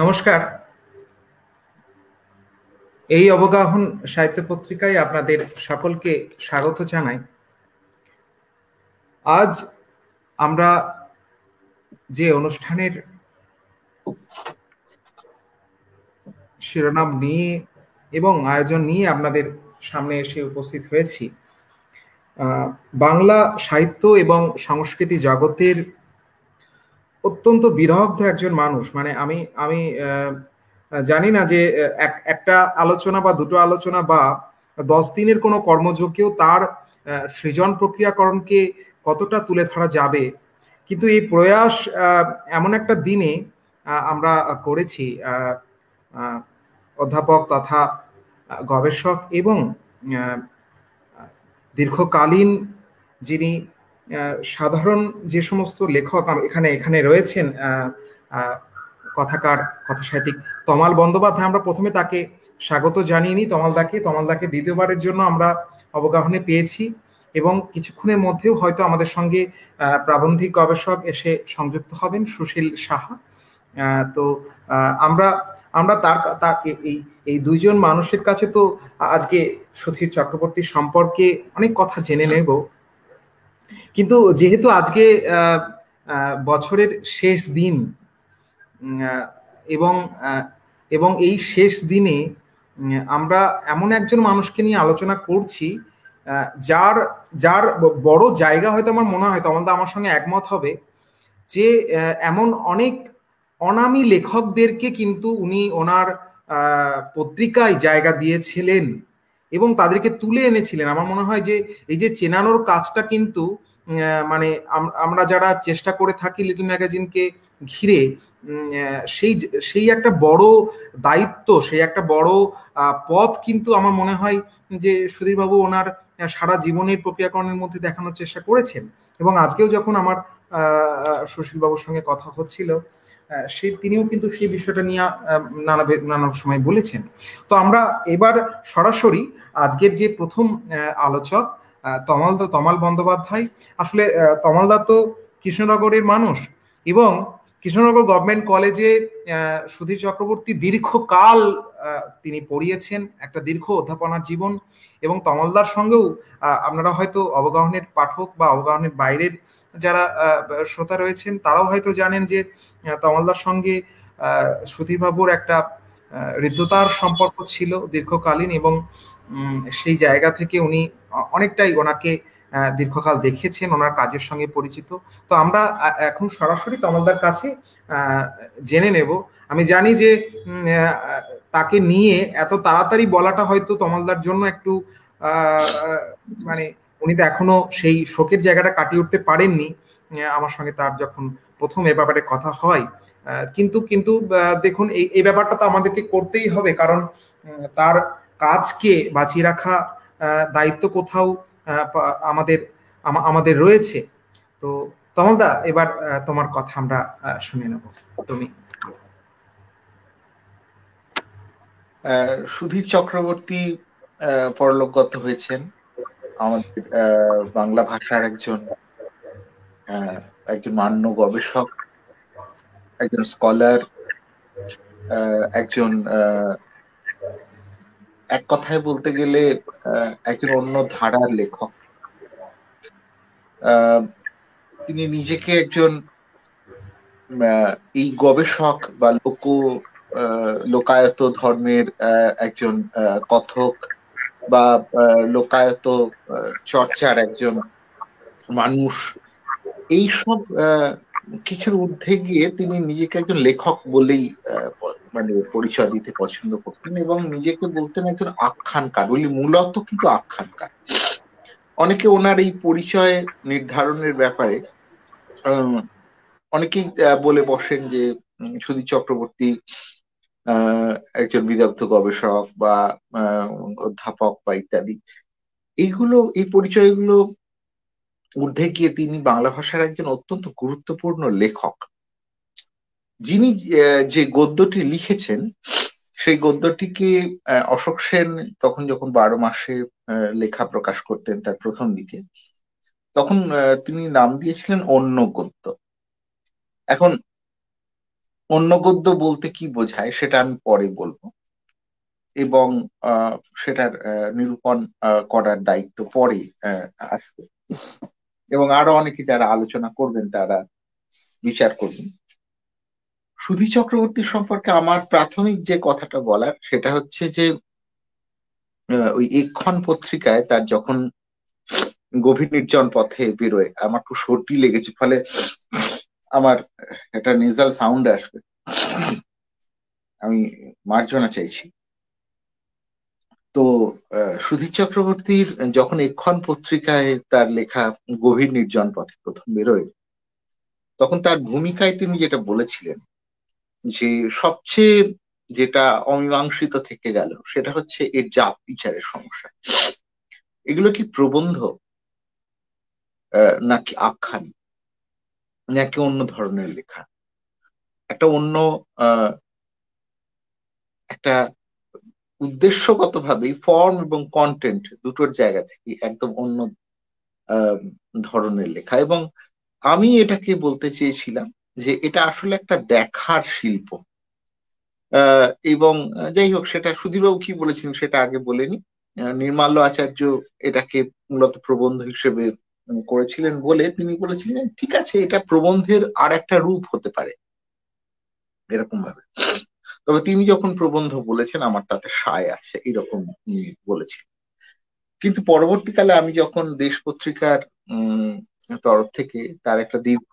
নমস্কার এই অবগাহন সাহিত্য পত্রিকায় আপনাদের সকলকে স্বাগত জানাই আজ আমরা যে অনুষ্ঠানের শিরোনাম নিয়ে এবং আয়োজন নিয়ে আপনাদের সামনে এসে উপস্থিত হয়েছি বাংলা সাহিত্য এবং সংস্কৃতি জগতের অত্যন্ত বিদগ্ধ একজন মানুষ মানে আমি আমি জানি না যে এক একটা আলোচনা বা দুটো আলোচনা বা দশ দিনের কোনো কর্মযোগ্যেও তার সৃজন প্রক্রিয়াকরণকে কতটা তুলে ধরা যাবে কিন্তু এই প্রয়াস এমন একটা দিনে আমরা করেছি অধ্যাপক তথা গবেষক এবং দীর্ঘকালীন যিনি সাধারণ যে সমস্ত লেখক এখানে এখানে রয়েছেন কথাকার কথা সাহিত্যিক তমাল বন্দ্যোপাধ্যায় আমরা প্রথমে তাকে স্বাগত জানিয়ে নিই তমালদাকে তমালদাকে দ্বিতীয়বারের জন্য আমরা অবগাহনে পেয়েছি এবং কিছুক্ষণের মধ্যেও হয়তো আমাদের সঙ্গে প্রাবন্ধিক গবেষক এসে সংযুক্ত হবেন সুশীল সাহা তো আমরা আমরা তার এই এই দুইজন মানুষের কাছে তো আজকে সুধীর চক্রবর্তী সম্পর্কে অনেক কথা জেনে নেব কিন্তু যেহেতু আজকে বছরের শেষ দিন এবং এবং এই শেষ দিনে আমরা এমন একজন মানুষকে নিয়ে আলোচনা করছি যার যার বড় জায়গা হয়তো আমার মনে হয় তমলদা আমার সঙ্গে একমত হবে যে এমন অনেক অনামী লেখকদেরকে কিন্তু উনি ওনার পত্রিকায় জায়গা দিয়েছিলেন এবং তাদেরকে তুলে এনেছিলেন আমার মনে হয় যে এই যে চেনানোর কাজটা কিন্তু মানে আমরা যারা চেষ্টা করে থাকি লিটল ম্যাগাজিনকে ঘিরে সেই সেই একটা বড় দায়িত্ব সেই একটা বড় পথ কিন্তু আমার মনে হয় যে সুধীরবাবু ওনার সারা জীবনের প্রক্রিয়াকরণের মধ্যে দেখানোর চেষ্টা করেছেন এবং আজকেও যখন আমার সুশীলবাবুর সঙ্গে কথা হচ্ছিল সে তিনিও কিন্তু সেই বিষয়টা নিয়ে নানা নানা সময় বলেছেন তো আমরা এবার সরাসরি আজকের যে প্রথম আলোচক তমাল তমাল বন্দ্যোপাধ্যায় আসলে তমালদা তো কৃষ্ণনগরের মানুষ এবং কৃষ্ণনগর গভর্নমেন্ট কলেজে সুধীর চক্রবর্তী দীর্ঘকাল তিনি পড়িয়েছেন একটা দীর্ঘ অধ্যাপনার জীবন এবং তমলদার সঙ্গেও আপনারা হয়তো অবগাহনের পাঠক বা অবগাহনের বাইরের যারা শ্রোতা রয়েছেন তারাও হয়তো জানেন যে তমালদার সঙ্গে সুধীরবাবুর একটা হৃদ্যতার সম্পর্ক ছিল দীর্ঘকালীন এবং সেই জায়গা থেকে উনি অনেকটাই ওনাকে দীর্ঘকাল দেখেছেন ওনার কাজের সঙ্গে পরিচিত তো আমরা এখন সরাসরি তমালদার কাছে জেনে নেব আমি জানি যে তাকে নিয়ে এত তাড়াতাড়ি বলাটা হয়তো তমালদার জন্য একটু মানে উনি তো এখনো সেই শোকের জায়গাটা কাটিয়ে উঠতে পারেননি আমার সঙ্গে তার যখন প্রথম এ ব্যাপারে কথা হয় কিন্তু কিন্তু দেখুন এই এই ব্যাপারটা তো আমাদেরকে করতেই হবে কারণ তার কাজকে বাঁচিয়ে রাখা দায়িত্ব কোথাও আমাদের আমাদের রয়েছে তো তমলদা এবার তোমার কথা আমরা শুনে নেব তুমি সুধীর চক্রবর্তী পরলোকগত হয়েছেন আমাদের বাংলা ভাষার একজন একজন মান্য গবেষক একজন স্কলার একজন এক কথায় বলতে গেলে একজন অন্য ধারার লেখক তিনি নিজেকে একজন এই গবেষক বা লোক লোকায়ত ধর্মের একজন কথক বা লোকায়ত চর্চার একজন মানুষ এইসব কিছুর ঊর্ধ্বে গিয়ে তিনি নিজেকে একজন লেখক বলেই মানে পরিচয় দিতে পছন্দ করতেন এবং নিজেকে বলতেন একজন আখ্যানকার বলি মূলত কিন্তু আখ্যানকার অনেকে ওনার এই পরিচয় নির্ধারণের ব্যাপারে অনেকেই বলে বসেন যে সুধী চক্রবর্তী একজন বিদগ্ধ গবেষক বা অধ্যাপক বা ইত্যাদি এইগুলো এই পরিচয়গুলো ঊর্ধ্বে গিয়ে তিনি বাংলা ভাষার একজন অত্যন্ত গুরুত্বপূর্ণ লেখক যিনি যে গদ্যটি লিখেছেন সেই গদ্যটিকে অশোক সেন তখন যখন বারো মাসে লেখা প্রকাশ করতেন তার প্রথম দিকে তখন তিনি নাম দিয়েছিলেন অন্য গদ্য এখন অন্য গদ্য বলতে কি বোঝায় সেটা আমি পরে বলবো এবং সেটার নিরূপণ করার দায়িত্ব পরে আসবে এবং আরো অনেকে যারা আলোচনা করবেন তারা বিচার করবেন সুধী চক্রবর্তী সম্পর্কে আমার প্রাথমিক যে কথাটা বলার সেটা হচ্ছে যে ওই এক্ষণ পত্রিকায় তার যখন গভীর নির্জন পথে বেরোয় আমার খুব সর্দি লেগেছে ফলে আমার একটা নেজাল সাউন্ড আসবে আমি মার্জনা চাইছি তো সুধীর চক্রবর্তীর যখন এক্ষণ পত্রিকায় তার লেখা গভীর নির্জন পথে প্রথম বেরোয় তখন তার ভূমিকায় তিনি যেটা বলেছিলেন যে সবচেয়ে যেটা অমীমাংসিত থেকে গেল সেটা হচ্ছে এর জাত বিচারের সমস্যা এগুলো কি প্রবন্ধ নাকি আখ্যান নাকি অন্য ধরনের লেখা একটা অন্য একটা উদ্দেশ্যগতভাবে ফর্ম এবং কন্টেন্ট দুটোর জায়গা থেকে একদম অন্য ধরনের লেখা এবং আমি এটাকে বলতে চেয়েছিলাম যে এটা আসলে একটা দেখার শিল্প এবং যাই হোক সেটা সুধীরবাবু কি বলেছেন সেটা আগে বলেনি নির্মাল্য আচার্য এটাকে মূলত প্রবন্ধ হিসেবে করেছিলেন বলে তিনি বলেছিলেন ঠিক আছে এটা প্রবন্ধের আর একটা রূপ হতে পারে এরকম ভাবে তবে তিনি যখন প্রবন্ধ বলেছেন আমার তাতে সায় আছে এরকম বলেছেন কিন্তু পরবর্তীকালে আমি যখন দেশ পত্রিকার তরফ থেকে তার একটা দীর্ঘ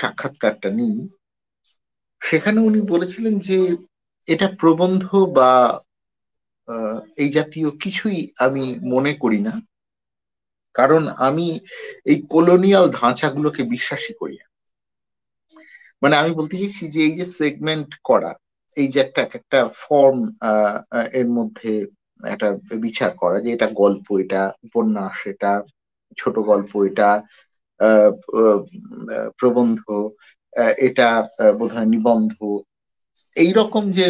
সাক্ষাৎকারটা নিই সেখানে উনি বলেছিলেন যে এটা প্রবন্ধ বা এই জাতীয় কিছুই আমি মনে করি না কারণ আমি এই কলোনিয়াল ধাঁচাগুলোকে বিশ্বাসী করি না মানে আমি বলতে চাইছি যে এই যে সেগমেন্ট করা এই যে একটা একটা ফর্ম এর মধ্যে একটা বিচার করা যে এটা গল্প এটা উপন্যাস এটা ছোট গল্প এটা প্রবন্ধ এটা বোধহয় নিবন্ধ এইরকম যে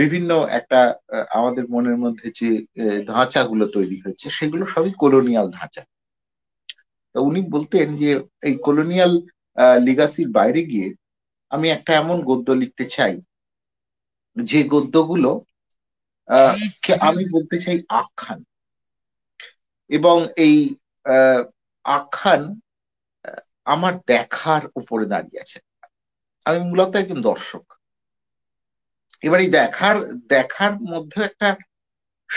বিভিন্ন একটা আমাদের মনের মধ্যে যে ধাঁচা গুলো তৈরি হয়েছে সেগুলো সবই কলোনিয়াল ধাঁচা তো উনি বলতেন যে এই কলোনিয়াল লিগাসির বাইরে গিয়ে আমি একটা এমন গদ্য লিখতে চাই যে গদ্যগুলো আমি বলতে চাই আখ্যান এবং এই আখ্যান আমার দেখার উপরে দাঁড়িয়ে আছে আমি মূলত একজন দর্শক এবার এই দেখার দেখার মধ্যে একটা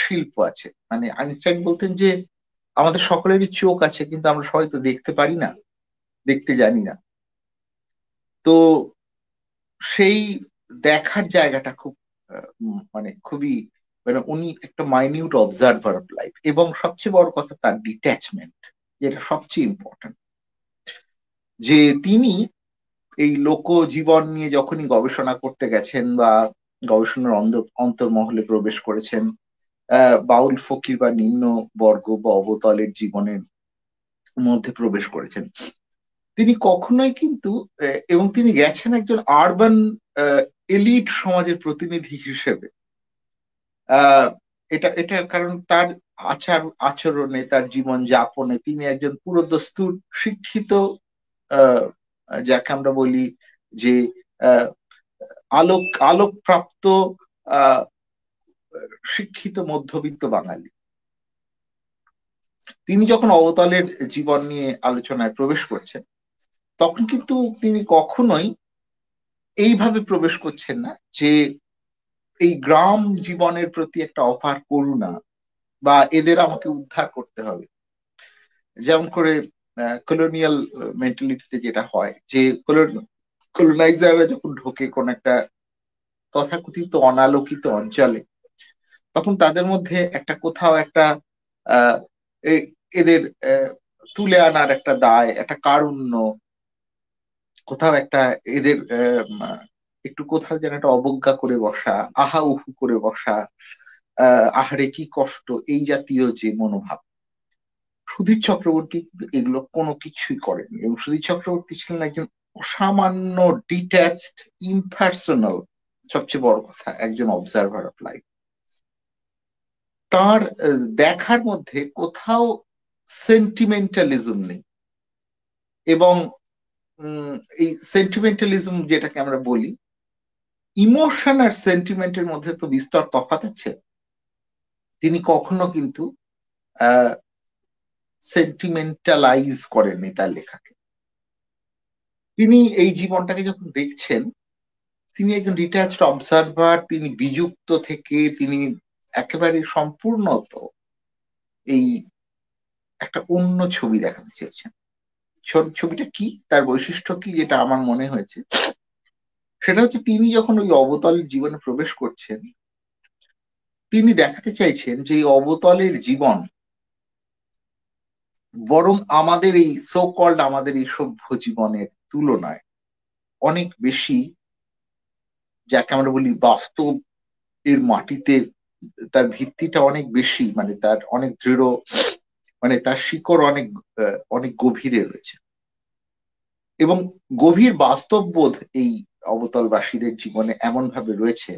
শিল্প আছে মানে আইনস্টাইন বলতেন যে আমাদের সকলেরই চোখ আছে কিন্তু আমরা সবাই তো দেখতে পারি না দেখতে জানি না তো সেই দেখার জায়গাটা খুব মানে খুবই মানে উনি একটা মাইনিউট অবজার্ভার অফ লাইফ এবং সবচেয়ে বড় কথা তার ডিট্যাচমেন্ট যেটা সবচেয়ে ইম্পর্টেন্ট যে তিনি এই লোক জীবন নিয়ে যখনই গবেষণা করতে গেছেন বা গবেষণার অন্তর্মহলে প্রবেশ করেছেন বাউল ফকির বা নিম্ন বর্গ বা অবতলের জীবনের মধ্যে প্রবেশ করেছেন তিনি কখনোই কিন্তু এবং তিনি গেছেন একজন আরবান এলিট সমাজের প্রতিনিধি হিসেবে এটা এটার কারণ তার আচার আচরণে তার জীবন যাপনে তিনি একজন পুরোদস্তুর শিক্ষিত যাকে আমরা বলি যে আলোক আলোকপ্রাপ্ত শিক্ষিত মধ্যবিত্ত বাঙালি তিনি যখন অবতলের জীবন নিয়ে আলোচনায় প্রবেশ করছেন তখন কিন্তু তিনি কখনোই এইভাবে প্রবেশ করছেন না যে এই গ্রাম জীবনের প্রতি একটা অফার করুণা বা এদের আমাকে উদ্ধার করতে হবে যেমন করে কলোনিয়াল মেন্টালিটিতে যেটা হয় যে কলোনাইজাররা যখন ঢোকে কোন একটা তথাকথিত অনালোকিত অঞ্চলে তখন তাদের মধ্যে একটা কোথাও একটা এদের তুলে আনার একটা দায় একটা কারুণ্য কোথাও একটা এদের একটু কোথাও যেন একটা অবজ্ঞা করে বসা আহা উহু করে বসা আহারে কি কষ্ট এই জাতীয় যে মনোভাব সুধীর চক্রবর্তী এগুলো কোনো কিছুই করেনি এবং সুধীর চক্রবর্তী ছিলেন একজন অসামান্য ডিট্যাচড ইম্পার্সোনাল সবচেয়ে বড় কথা একজন অবজারভার অফ লাইফ তার দেখার মধ্যে কোথাও সেন্টিমেন্টালিজম নেই এবং এই সেন্টিমেন্টালিজম যেটাকে আমরা বলি ইমোশন আর সেন্টিমেন্টের মধ্যে তো বিস্তর তফাত আছে তিনি কখনো কিন্তু সেন্টিমেন্টালাইজ করেননি তার লেখাকে তিনি এই জীবনটাকে যখন দেখছেন তিনি একজন ডিট্যাচড অবজারভার তিনি বিযুক্ত থেকে তিনি একেবারে সম্পূর্ণত এই একটা অন্য ছবি দেখাতে চেয়েছেন ছবিটা কি তার বৈশিষ্ট্য কি যেটা আমার মনে হয়েছে সেটা হচ্ছে তিনি যখন ওই অবতল জীবনে প্রবেশ করছেন তিনি দেখাতে চাইছেন যে এই অবতলের জীবন বরং আমাদের এই সো কল্ড আমাদের এই সভ্য জীবনের তুলনায় অনেক বেশি যাকে আমরা বলি বাস্তব এর মাটিতে তার ভিত্তিটা অনেক বেশি মানে তার অনেক দৃঢ় মানে তার শিকড় অনেক অনেক গভীরে রয়েছে এবং গভীর বাস্তববোধ এই অবতলবাসীদের জীবনে এমন ভাবে রয়েছে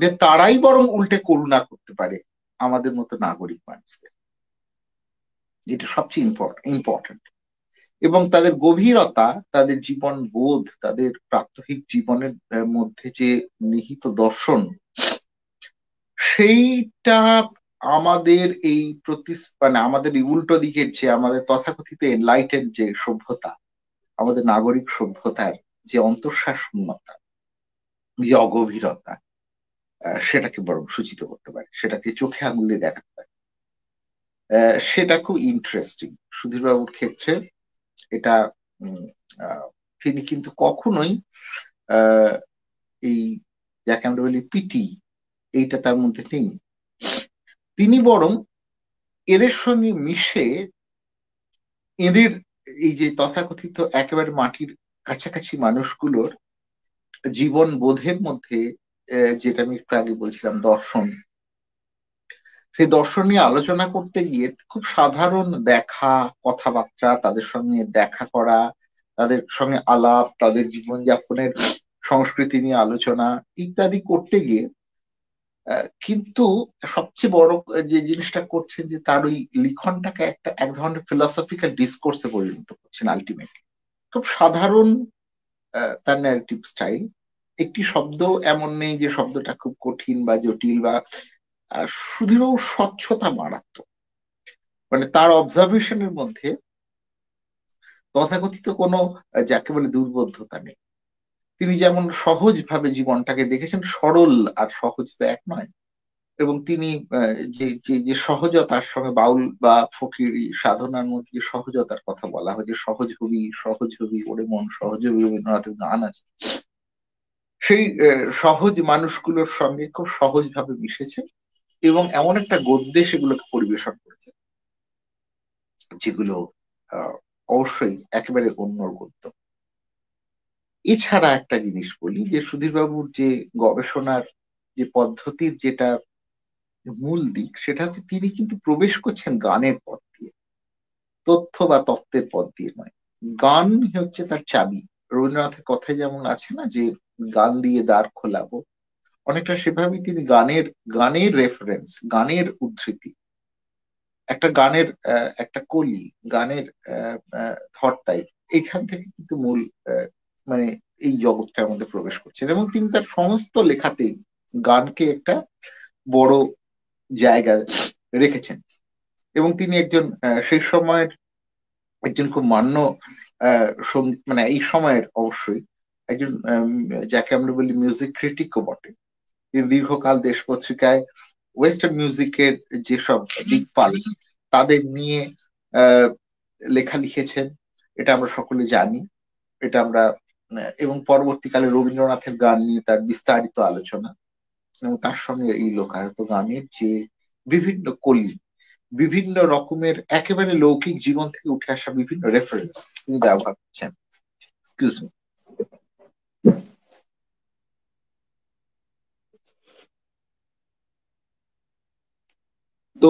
যে তারাই বরং উল্টে করুণা করতে পারে আমাদের মতো নাগরিক মানুষদের এটা সবচেয়ে ইম্পর্টেন্ট এবং তাদের গভীরতা তাদের জীবন বোধ তাদের প্রাত্যহিক জীবনের মধ্যে যে নিহিত দর্শন সেইটা আমাদের এই প্রতি মানে আমাদের উল্টো দিকের যে আমাদের তথাকথিত এনলাইটেড যে সভ্যতা আমাদের নাগরিক সভ্যতার যে অন্তঃশাসন্যতা যে অগভীরতা সেটাকে বরং সূচিত করতে পারে সেটাকে চোখে আঙুলে দেখাতে পারে সেটা খুব ইন্টারেস্টিং সুধীরবাবুর ক্ষেত্রে এটা তিনি কিন্তু কখনোই এই যাকে আমরা বলি পিটি এইটা তার মধ্যে নেই তিনি বরং এদের সঙ্গে মিশে এদের এই যে তথাকথিত একেবারে মাটির কাছাকাছি মানুষগুলোর জীবন বোধের মধ্যে যেটা আমি একটু আগে বলছিলাম দর্শন সেই দর্শন নিয়ে আলোচনা করতে গিয়ে খুব সাধারণ দেখা কথাবার্তা তাদের সঙ্গে দেখা করা তাদের সঙ্গে আলাপ তাদের জীবনযাপনের সংস্কৃতি নিয়ে আলোচনা ইত্যাদি করতে গিয়ে কিন্তু সবচেয়ে বড় যে জিনিসটা করছেন যে তার ওই লিখনটাকে একটা এক ধরনের ফিলসফিক্যাল ডিসকোর্সে পরিণত করছেন আলটিমেটলি খুব সাধারণ তার ন্যারেটিভ স্টাইল একটি শব্দ এমন নেই যে শব্দটা খুব কঠিন বা জটিল বা সুধীরবাবু স্বচ্ছতা মারাত্মক মানে তার অবজারভেশনের মধ্যে তথাকথিত কোনো যাকে বলে দুর্বোধ্যতা নেই তিনি যেমন সহজভাবে জীবনটাকে দেখেছেন সরল আর সহজ তো এক নয় এবং তিনি যে যে সহজতার সঙ্গে বাউল বা ফকিরি সাধনার মধ্যে যে সহজতার কথা বলা হয় যে সহজ হবি সহজ হবি ওরে মন সহজ হবি রবীন্দ্রনাথের গান আছে সেই সহজ মানুষগুলোর সঙ্গে খুব সহজভাবে মিশেছে এবং এমন একটা গদ্যে সেগুলোকে পরিবেশন করেছে যেগুলো অবশ্যই একেবারে অন্য গদ্য এছাড়া একটা জিনিস বলি যে সুধীরবাবুর যে গবেষণার যে পদ্ধতির যেটা মূল দিক সেটা হচ্ছে তিনি কিন্তু প্রবেশ করছেন গানের পথ দিয়ে তথ্য বা তত্ত্বের পথ দিয়ে নয় গান হচ্ছে তার চাবি রবীন্দ্রনাথের কথায় যেমন আছে না যে গান দিয়ে দ্বার খোলাবো অনেকটা সেভাবেই তিনি গানের গানের রেফারেন্স গানের উদ্ধৃতি একটা গানের একটা কলি গানের ধরতাই এইখান থেকে কিন্তু মূল মানে এই জগৎটার মধ্যে প্রবেশ করছেন এবং তিনি তার সমস্ত লেখাতেই গানকে একটা বড় জায়গা রেখেছেন এবং তিনি একজন সেই সময়ের একজন খুব মান্য মানে এই সময়ের অবশ্যই একজন যাকে আমরা বলি মিউজিক ক্রিটিকও বটে দীর্ঘকাল দেশ পত্রিকায় ওয়েস্টার্ন মিউজিকের যেসব দিকপাল তাদের নিয়ে লেখা লিখেছেন এটা আমরা সকলে জানি এটা আমরা এবং পরবর্তীকালে রবীন্দ্রনাথের গান নিয়ে তার বিস্তারিত আলোচনা এবং তার সঙ্গে এই লোকায়ত গানের যে বিভিন্ন কলি বিভিন্ন রকমের একেবারে লৌকিক জীবন থেকে উঠে আসা বিভিন্ন রেফারেন্স তিনি ব্যবহার করছেন এক্সকিউজ মি তো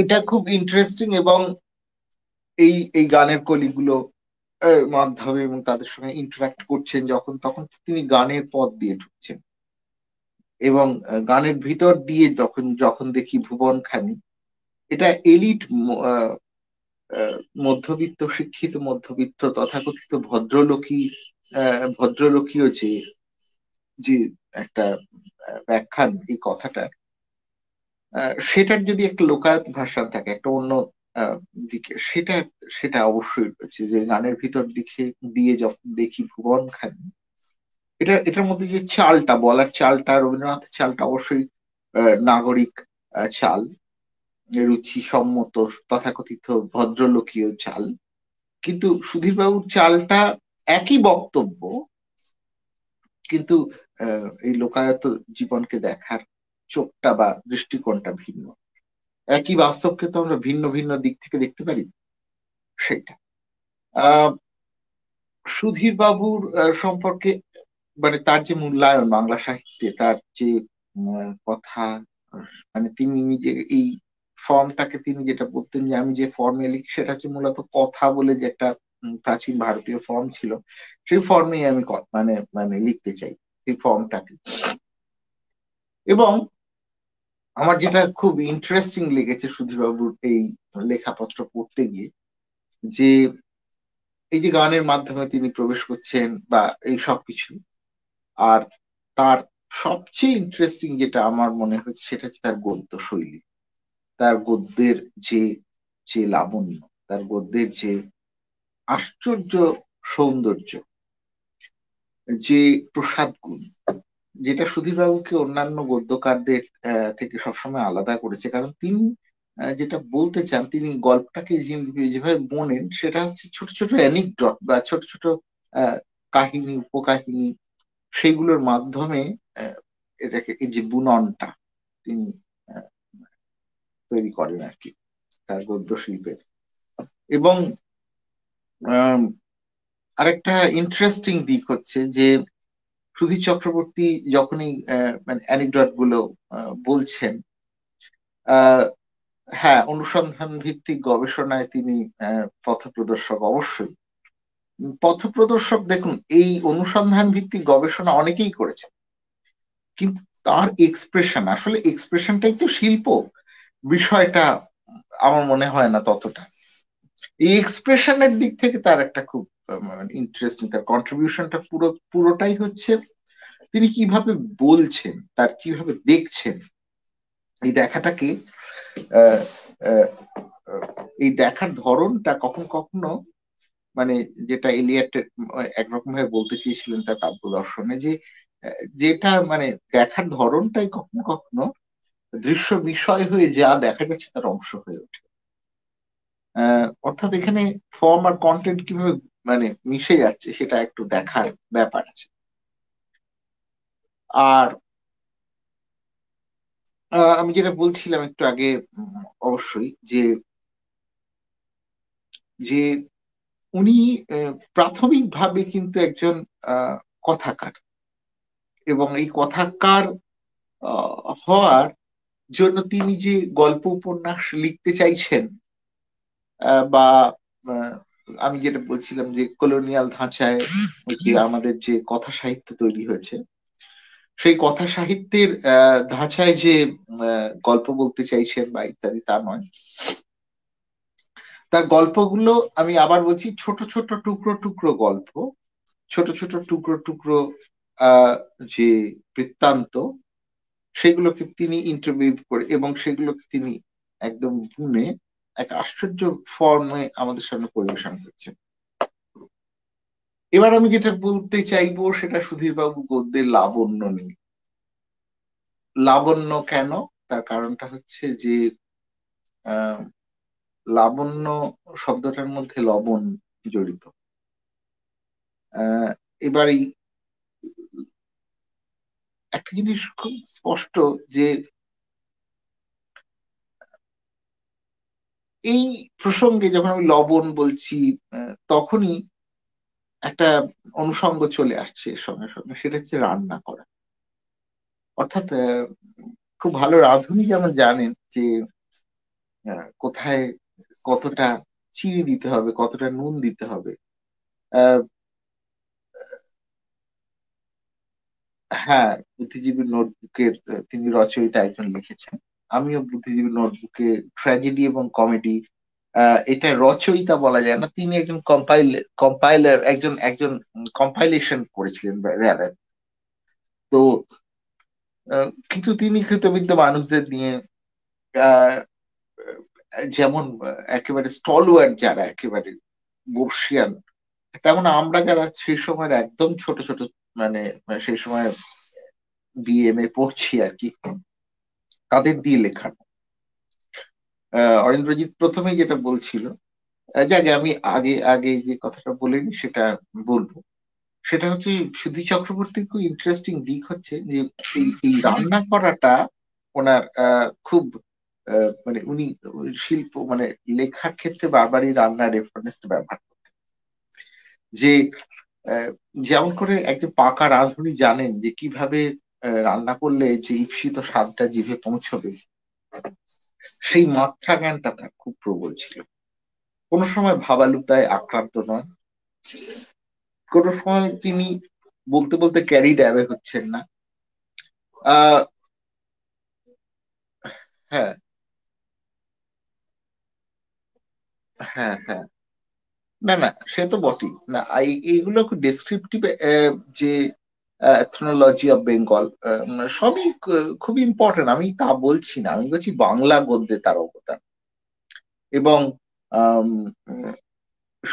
এটা খুব ইন্টারেস্টিং এবং এই এই গানের কলিগুলো মাধ্যমে এবং তাদের সঙ্গে ইন্টারাক্ট করছেন যখন তখন তিনি গানের পথ দিয়ে ঢুকছেন এবং গানের ভিতর দিয়ে যখন যখন দেখি ভুবন খানি এটা এলিট মধ্যবিত্ত শিক্ষিত মধ্যবিত্ত তথাকথিত ভদ্রলোকী ভদ্রলোকীয় যে যে একটা ব্যাখ্যান এই কথাটা সেটার যদি একটা লোকায়ত ভাষা থাকে একটা অন্য দিকে সেটা সেটা অবশ্যই রয়েছে যে গানের ভিতর দিকে দিয়ে যখন দেখি ভুবন খান এটা এটার মধ্যে যে চালটা বলার চালটা রবীন্দ্রনাথের চালটা অবশ্যই নাগরিক চাল রুচি সম্মত তথাকথিত ভদ্রলোকীয় চাল কিন্তু সুধীরবাবুর চালটা একই বক্তব্য কিন্তু এই লোকায়ত জীবনকে দেখার চোখটা বা দৃষ্টিকোণটা ভিন্ন একই বাস্তবকে তো আমরা ভিন্ন ভিন্ন দিক থেকে দেখতে পারি সেটা সুধীর বাবুর সম্পর্কে মানে তার যে মূল্যায়ন বাংলা সাহিত্যে তার যে কথা মানে তিনি নিজে এই ফর্মটাকে তিনি যেটা বলতেন যে আমি যে ফর্মে লিখি সেটা হচ্ছে মূলত কথা বলে যে একটা প্রাচীন ভারতীয় ফর্ম ছিল সেই ফর্মেই আমি মানে মানে লিখতে চাই সেই ফর্মটাকে এবং আমার যেটা খুব ইন্টারেস্টিং লেগেছে সুধীরবাবুর এই লেখাপত্র পড়তে গিয়ে যে এই যে গানের মাধ্যমে তিনি প্রবেশ করছেন বা এই সব কিছু আর তার সবচেয়ে ইন্টারেস্টিং যেটা আমার মনে হচ্ছে সেটা হচ্ছে তার গদ্য শৈলী তার গদ্যের যে যে লাবণ্য তার গদ্যের যে আশ্চর্য সৌন্দর্য যে প্রসাদ গুণ যেটা সুধীরবাবুকে অন্যান্য গদ্যকারদের থেকে সবসময় আলাদা করেছে কারণ তিনি যেটা বলতে চান তিনি গল্পটাকে যেভাবে বোনেন সেটা হচ্ছে ছোট ছোট অ্যানিকডট বা ছোট ছোট কাহিনী উপকাহিনী সেইগুলোর মাধ্যমে এটাকে যে বুননটা তিনি তৈরি করেন আর কি তার গদ্য শিল্পের এবং আরেকটা ইন্টারেস্টিং দিক হচ্ছে যে সুধীর চক্রবর্তী যখনই মানে গুলো বলছেন হ্যাঁ অনুসন্ধান ভিত্তিক গবেষণায় তিনি পথপ্রদর্শক অবশ্যই পথপ্রদর্শক দেখুন এই অনুসন্ধান ভিত্তিক গবেষণা অনেকেই করেছে কিন্তু তার এক্সপ্রেশন আসলে এক্সপ্রেশনটাই তো শিল্প বিষয়টা আমার মনে হয় না ততটা এই এক্সপ্রেশনের দিক থেকে তার একটা খুব ইন্টারেস্টিং মানে তার কন্ট্রিবিউশনটা পুরো পুরোটাই হচ্ছে তিনি কিভাবে বলছেন তার কিভাবে দেখছেন এই দেখাটাকে এই দেখার ধরনটা কখন কখনো মানে যেটা এলিয়াট একরকম ভাবে বলতে চেয়েছিলেন তার কাব্য দর্শনে যে যেটা মানে দেখার ধরনটাই কখনো কখনো দৃশ্য বিষয় হয়ে যা দেখা যাচ্ছে তার অংশ হয়ে ওঠে অর্থাৎ এখানে ফর্ম আর কন্টেন্ট কিভাবে মানে মিশে যাচ্ছে সেটা একটু দেখার ব্যাপার আছে আর আমি যেটা বলছিলাম একটু আগে অবশ্যই যে যে উনি প্রাথমিকভাবে কিন্তু একজন কথাকার এবং এই কথাকার হওয়ার জন্য তিনি যে গল্প উপন্যাস লিখতে চাইছেন বা আমি যেটা বলছিলাম যে কলোনিয়াল ধাঁচায় যে আমাদের যে কথা সাহিত্য তৈরি হয়েছে সেই কথা সাহিত্যের ধাঁচায় যে গল্প বলতে চাইছেন বা ইত্যাদি তা নয় তার গল্পগুলো আমি আবার বলছি ছোট ছোট টুকরো টুকরো গল্প ছোট ছোট টুকরো টুকরো যে বৃত্তান্ত সেগুলোকে তিনি ইন্টারভিউ করে এবং সেগুলোকে তিনি একদম বুনে এক আশ্চর্য ফর্মে আমাদের সামনে পরিবেশন করছে এবার আমি যেটা বলতে চাইবো সেটা সুধীরবাবু গদ্যের লাবণ্য নিয়ে লাবণ্য কেন তার কারণটা হচ্ছে যে লাবণ্য শব্দটার মধ্যে লবণ জড়িত এবারই একটা জিনিস খুব স্পষ্ট যে এই প্রসঙ্গে যখন আমি লবণ বলছি তখনই একটা অনুষঙ্গ চলে আসছে সঙ্গে সঙ্গে সেটা হচ্ছে রান্না করা অর্থাৎ খুব ভালো রাঁধুনি যেমন জানেন যে কোথায় কতটা চিনি দিতে হবে কতটা নুন দিতে হবে হ্যাঁ বুদ্ধিজীবী নোটবুকের তিনি রচয়িতা একজন লিখেছেন আমিও বুদ্ধিজীবী নোটবুকে ট্র্যাজেডি এবং কমেডি এটা রচয়িতা বলা যায় না তিনি একজন কম্পাইল কম্পাইলার একজন একজন কম্পাইলেশন করেছিলেন র্যাদার তো কিন্তু তিনি কৃতবিদ্ধ মানুষদের নিয়ে যেমন একেবারে স্টলওয়ার্ড যারা একেবারে বর্ষিয়ান তেমন আমরা যারা সেই সময়ের একদম ছোট ছোট মানে সেই সময় বিএমএ পড়ছি আর কি তাদের দিয়ে লেখানো অরেন্দ্রজিৎ প্রথমে যেটা বলছিল যাকে আমি আগে আগে যে কথাটা বলিনি সেটা বলবো সেটা হচ্ছে সুধী চক্রবর্তীর খুব ইন্টারেস্টিং দিক হচ্ছে যে এই রান্না করাটা ওনার খুব মানে উনি শিল্প মানে লেখার ক্ষেত্রে বারবারই রান্না রেফারেন্স ব্যবহার করতেন যে যেমন করে একজন পাকা রাঁধুনি জানেন যে কিভাবে রান্না করলে যে ঈপ্সিত স্বাদটা জিভে পৌঁছবেই সেই মাত্রা জ্ঞানটা তার খুব প্রবল ছিল কোনো সময় ভাবালুতায় আক্রান্ত নয় কোন সময় তিনি বলতে বলতে ক্যারি ড্যাবে হচ্ছেন না হ্যাঁ হ্যাঁ হ্যাঁ না না সে তো বটেই না এইগুলো ডেসক্রিপটিভ যে এথনোলজি অফ বেঙ্গল সবই খুব ইম্পর্টেন্ট আমি তা বলছি না আমি বলছি বাংলা গদ্যে তার অবদান এবং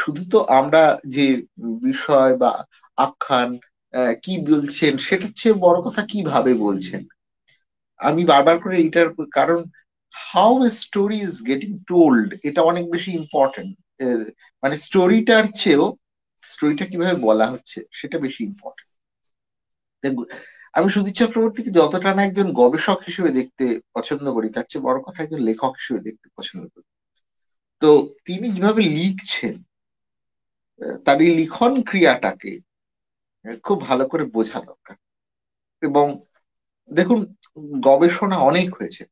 শুধু তো আমরা যে বিষয় বা আখ্যান কি বলছেন সেটার চেয়ে বড় কথা কিভাবে বলছেন আমি বারবার করে এটার কারণ how a story is getting told এটা অনেক বেশি ইম্পর্টেন্ট মানে স্টোরিটার চেয়েও স্টোরিটা কিভাবে বলা হচ্ছে সেটা বেশি ইম্পর্টেন্ট আমি সুদীপ চক্রবর্তীকে যতটা না একজন গবেষক হিসেবে দেখতে পছন্দ করি তার চেয়ে বড় কথা একজন লেখক হিসেবে দেখতে পছন্দ করি তো তিনি যেভাবে লিখছেন তার এই লিখন ক্রিয়াটাকে খুব ভালো করে বোঝা দরকার এবং দেখুন গবেষণা অনেক হয়েছে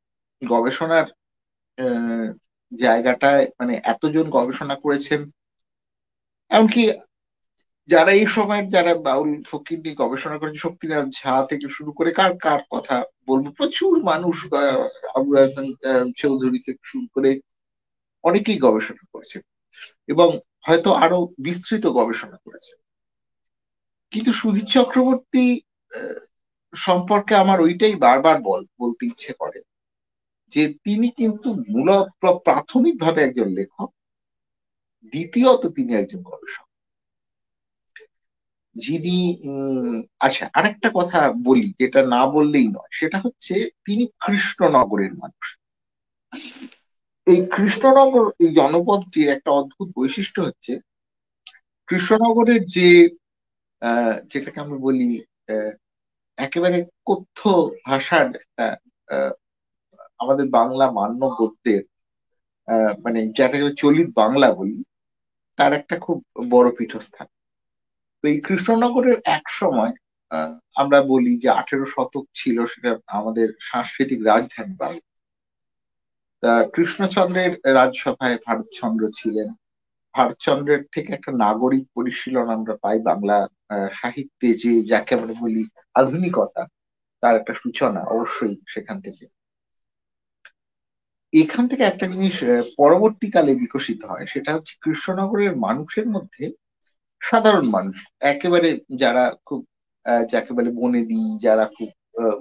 গবেষণার জায়গাটায় মানে এতজন গবেষণা করেছেন এমনকি যারা এই সময়ের যারা বাউল ফকির নিয়ে গবেষণা করেছে শক্তিনাথ ঝা থেকে শুরু করে কার কার কথা বলবো প্রচুর মানুষ আবুল হাসান চৌধুরী থেকে শুরু করে অনেকেই গবেষণা করেছে এবং হয়তো আরো বিস্তৃত গবেষণা করেছে কিন্তু সুধীর চক্রবর্তী সম্পর্কে আমার ওইটাই বারবার বল বলতে ইচ্ছে করে যে তিনি কিন্তু মূলত প্রাথমিকভাবে একজন লেখক দ্বিতীয়ত তিনি একজন গবেষক যিনি আচ্ছা আরেকটা কথা বলি যেটা না বললেই নয় সেটা হচ্ছে তিনি কৃষ্ণনগরের মানুষ এই কৃষ্ণনগর এই জনপদটির একটা অদ্ভুত বৈশিষ্ট্য হচ্ছে কৃষ্ণনগরের যে যেটাকে আমরা বলি একেবারে কথ্য ভাষার একটা আমাদের বাংলা মান্য গদ্যের মানে যাকে চলিত বাংলা বলি তার একটা খুব বড় পীঠস্থান এই কৃষ্ণনগরের এক সময় আমরা বলি যে আঠেরো শতক ছিল সেটা আমাদের সাংস্কৃতিক রাজধানী বাংলা তা কৃষ্ণচন্দ্রের রাজসভায় ভারতচন্দ্র ছিলেন ভারতচন্দ্রের থেকে একটা নাগরিক পরিশীলন আমরা পাই বাংলা সাহিত্যে যে যাকে আমরা বলি আধুনিকতা তার একটা সূচনা অবশ্যই সেখান থেকে এখান থেকে একটা জিনিস পরবর্তীকালে বিকশিত হয় সেটা হচ্ছে কৃষ্ণনগরের মানুষের মধ্যে সাধারণ মানুষ একেবারে যারা খুব যাকে বলে বনেদি যারা খুব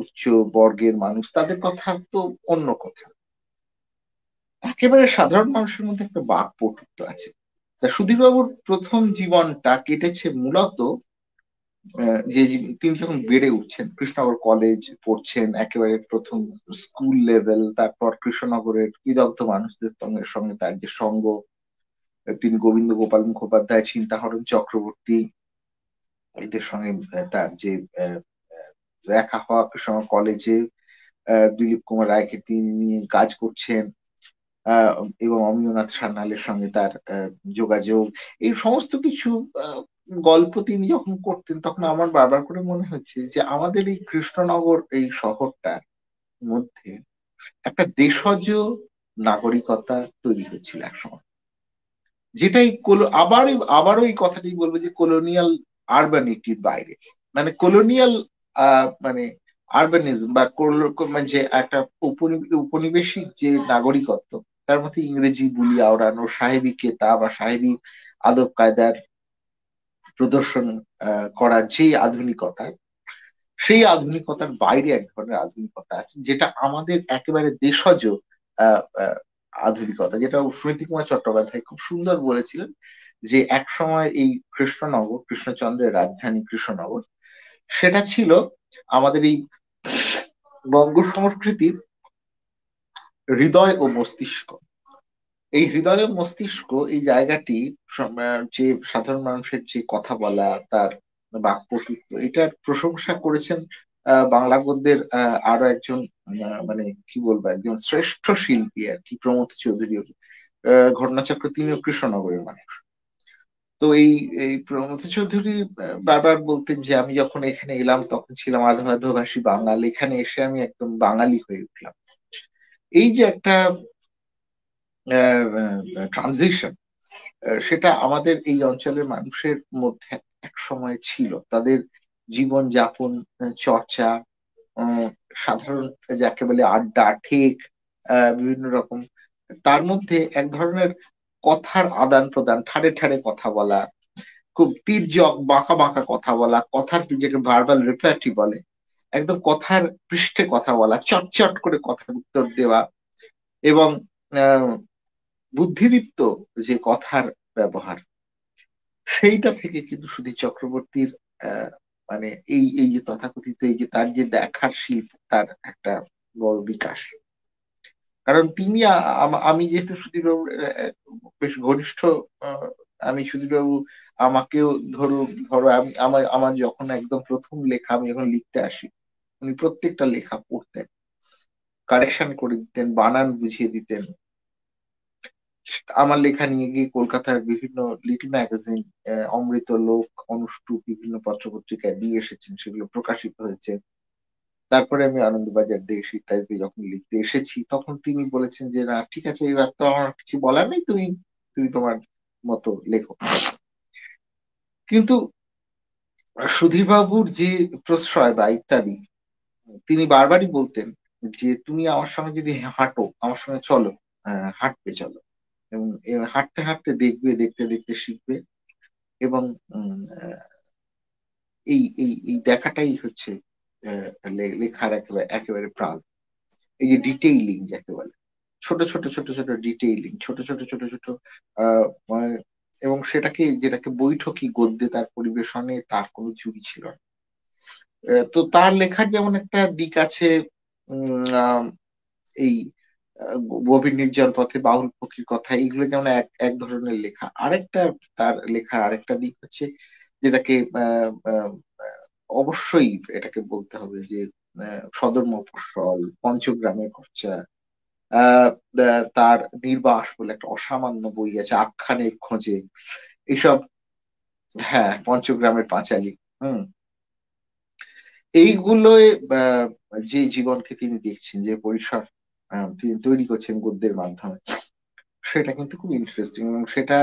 উচ্চ বর্গের মানুষ তাদের কথা তো অন্য কথা একেবারে সাধারণ মানুষের মধ্যে একটা বাক পটুত্ব আছে তা সুধীরবাবুর প্রথম জীবনটা কেটেছে মূলত যে তিনি যখন বেড়ে উঠছেন কৃষ্ণনগর কলেজ পড়ছেন একেবারে প্রথম স্কুল লেভেল তারপর কৃষ্ণনগরের বিদগ্ধ মানুষদের সঙ্গে তার যে সঙ্গ তিনি গোবিন্দ গোপাল মুখোপাধ্যায় চিন্তাহরণ চক্রবর্তী এদের সঙ্গে তার যে দেখা হওয়া সময় কলেজে দিলীপ কুমার রায়কে তিনি কাজ করছেন এবং অমিয়নাথ সান্যালের সঙ্গে তার যোগাযোগ এই সমস্ত কিছু গল্প তিনি যখন করতেন তখন আমার বারবার করে মনে হচ্ছে যে আমাদের এই কৃষ্ণনগর এই শহরটার মধ্যে একটা দেশজ নাগরিকতা তৈরি হচ্ছিল এক সময় যেটাই আবার আবারও এই কথাটি বলবো যে কলোনিয়াল আরবানিটির বাইরে মানে কলোনিয়াল মানে আরবানিজম বা মানে যে একটা উপনিবেশিক যে হ্যাঁ। নাগরিকত্ব তার মধ্যে ইংরেজি বুলি আওড়ানো সাহেবি কেতা বা সাহেবি আদব কায়দার প্রদর্শন করা যে আধুনিকতা সেই আধুনিকতার বাইরে এক ধরনের আধুনিকতা আছে যেটা আমাদের একেবারে দেশজ আধুনিকতা যেটা সুনীতি কুমার চট্টোপাধ্যায় খুব সুন্দর বলেছিলেন যে এক সময় এই কৃষ্ণনগর কৃষ্ণচন্দ্রের রাজধানী কৃষ্ণনগর সেটা ছিল আমাদের এই বঙ্গ সংস্কৃতির হৃদয় ও মস্তিষ্ক এই হৃদয় ও মস্তিষ্ক এই জায়গাটি যে সাধারণ মানুষের যে কথা বলা তার বাক্যতিত্ব এটার প্রশংসা করেছেন বাংলা গদ্যের আরো একজন মানে কি বলবো একজন শ্রেষ্ঠ শিল্পী আর কি প্রমোদ চৌধুরী ঘটনাচক্র তিনিও কৃষ্ণনগরের মানুষ তো এই এই প্রমোদ চৌধুরী বারবার বলতেন যে আমি যখন এখানে এলাম তখন ছিলাম আধো আধোভাষী বাঙাল এখানে এসে আমি একদম বাঙালি হয়ে উঠলাম এই যে একটা ট্রানজিশন সেটা আমাদের এই অঞ্চলের মানুষের মধ্যে এক সময় ছিল তাদের জীবন যাপন চর্চা সাধারণ যাকে বলে আড্ডা ঠেক বিভিন্ন রকম তার মধ্যে এক ধরনের কথার আদান প্রদান ঠাড়ে ঠাড়ে কথা বলা খুব তীর্যক বাঁকা বাঁকা কথা বলা কথার যেটা ভার্বাল রেপার্টি বলে একদম কথার পৃষ্ঠে কথা বলা চটচট করে কথার উত্তর দেওয়া এবং বুদ্ধিদীপ্ত যে কথার ব্যবহার সেইটা থেকে কিন্তু সুধীর চক্রবর্তীর মানে এই এই যে তথাকথিত এই যে তার যে দেখার শিল্প তার একটা বড় বিকাশ কারণ তিনি আমি যেহেতু সুধীরবাবু বেশ ঘনিষ্ঠ আমি সুধীরবাবু আমাকেও ধরো ধরো আমি আমার আমার যখন একদম প্রথম লেখা আমি যখন লিখতে আসি উনি প্রত্যেকটা লেখা পড়তেন কারেকশন করে দিতেন বানান বুঝিয়ে দিতেন আমার লেখা নিয়ে গিয়ে কলকাতার বিভিন্ন লিটল ম্যাগাজিন অমৃত লোক অনুষ্টুপ বিভিন্ন পত্রপত্রিকায় দিয়ে এসেছেন সেগুলো প্রকাশিত হয়েছে তারপরে আমি আনন্দবাজার দেশ ইত্যাদিতে যখন লিখতে এসেছি তখন তিনি বলেছেন যে না ঠিক আছে এবার তো আমার কিছু বলার নেই তুমি তুমি তোমার মতো লেখো কিন্তু সুধীরবাবুর যে প্রশ্রয় বা ইত্যাদি তিনি বারবারই বলতেন যে তুমি আমার সঙ্গে যদি হাঁটো আমার সঙ্গে চলো হাঁটতে চলো এবং হাঁটতে হাঁটতে দেখবে দেখতে দেখতে শিখবে এবং এই এই এই দেখাটাই হচ্ছে লেখার একেবারে একেবারে প্রাণ এই যে ডিটেইলিং যাকে বলে ছোট ছোট ছোট ছোট ডিটেইলিং ছোট ছোট ছোট ছোট মানে, এবং সেটাকে যেটাকে বৈঠকি গদ্যে তার পরিবেশনে তার কোনো চুরি ছিল না তো তার লেখার যেমন একটা দিক আছে এই গভীর নির্জন পথে বাহুল পক্ষীর কথা এগুলো যেমন এক এক ধরনের লেখা আরেকটা তার লেখার আরেকটা দিক হচ্ছে যেটাকে অবশ্যই এটাকে বলতে হবে যে সদর মফস্বল পঞ্চগ্রামের খরচা তার নির্বাস বলে একটা অসামান্য বই আছে আখ্যানের খোঁজে এইসব হ্যাঁ পঞ্চগ্রামের পাঁচালী হম এইগুলোয় যে জীবনকে তিনি দেখছেন যে পরিসর তিনি তৈরি করছেন গদ্যের মাধ্যমে সেটা কিন্তু খুব ইন্টারেস্টিং এবং সেটা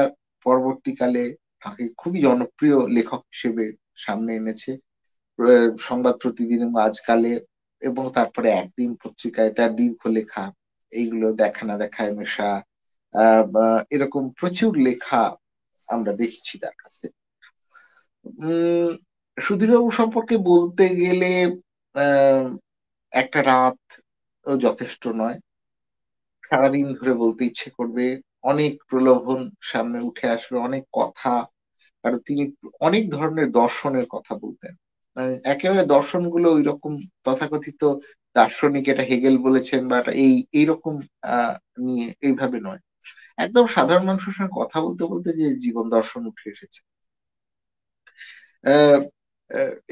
পরবর্তীকালে তাকে খুবই জনপ্রিয় লেখক হিসেবে সামনে এনেছে সংবাদ প্রতিদিন এবং আজকালে এবং তারপরে একদিন পত্রিকায় তার দীর্ঘ লেখা এইগুলো দেখা না দেখায় মেশা এরকম প্রচুর লেখা আমরা দেখেছি তার কাছে উম সুধীরবাবু সম্পর্কে বলতে গেলে একটা রাত যথেষ্ট নয় সারাদিন ধরে বলতে ইচ্ছে করবে অনেক প্রলোভন সামনে উঠে আসবে অনেক কথা আর তিনি অনেক ধরনের দর্শনের কথা বলতেন মানে একেবারে দর্শনগুলো ওই রকম তথাকথিত দার্শনিক এটা হেগেল বলেছেন বা এই এইরকম নিয়ে এইভাবে নয় একদম সাধারণ মানুষের সঙ্গে কথা বলতে বলতে যে জীবন দর্শন উঠে এসেছে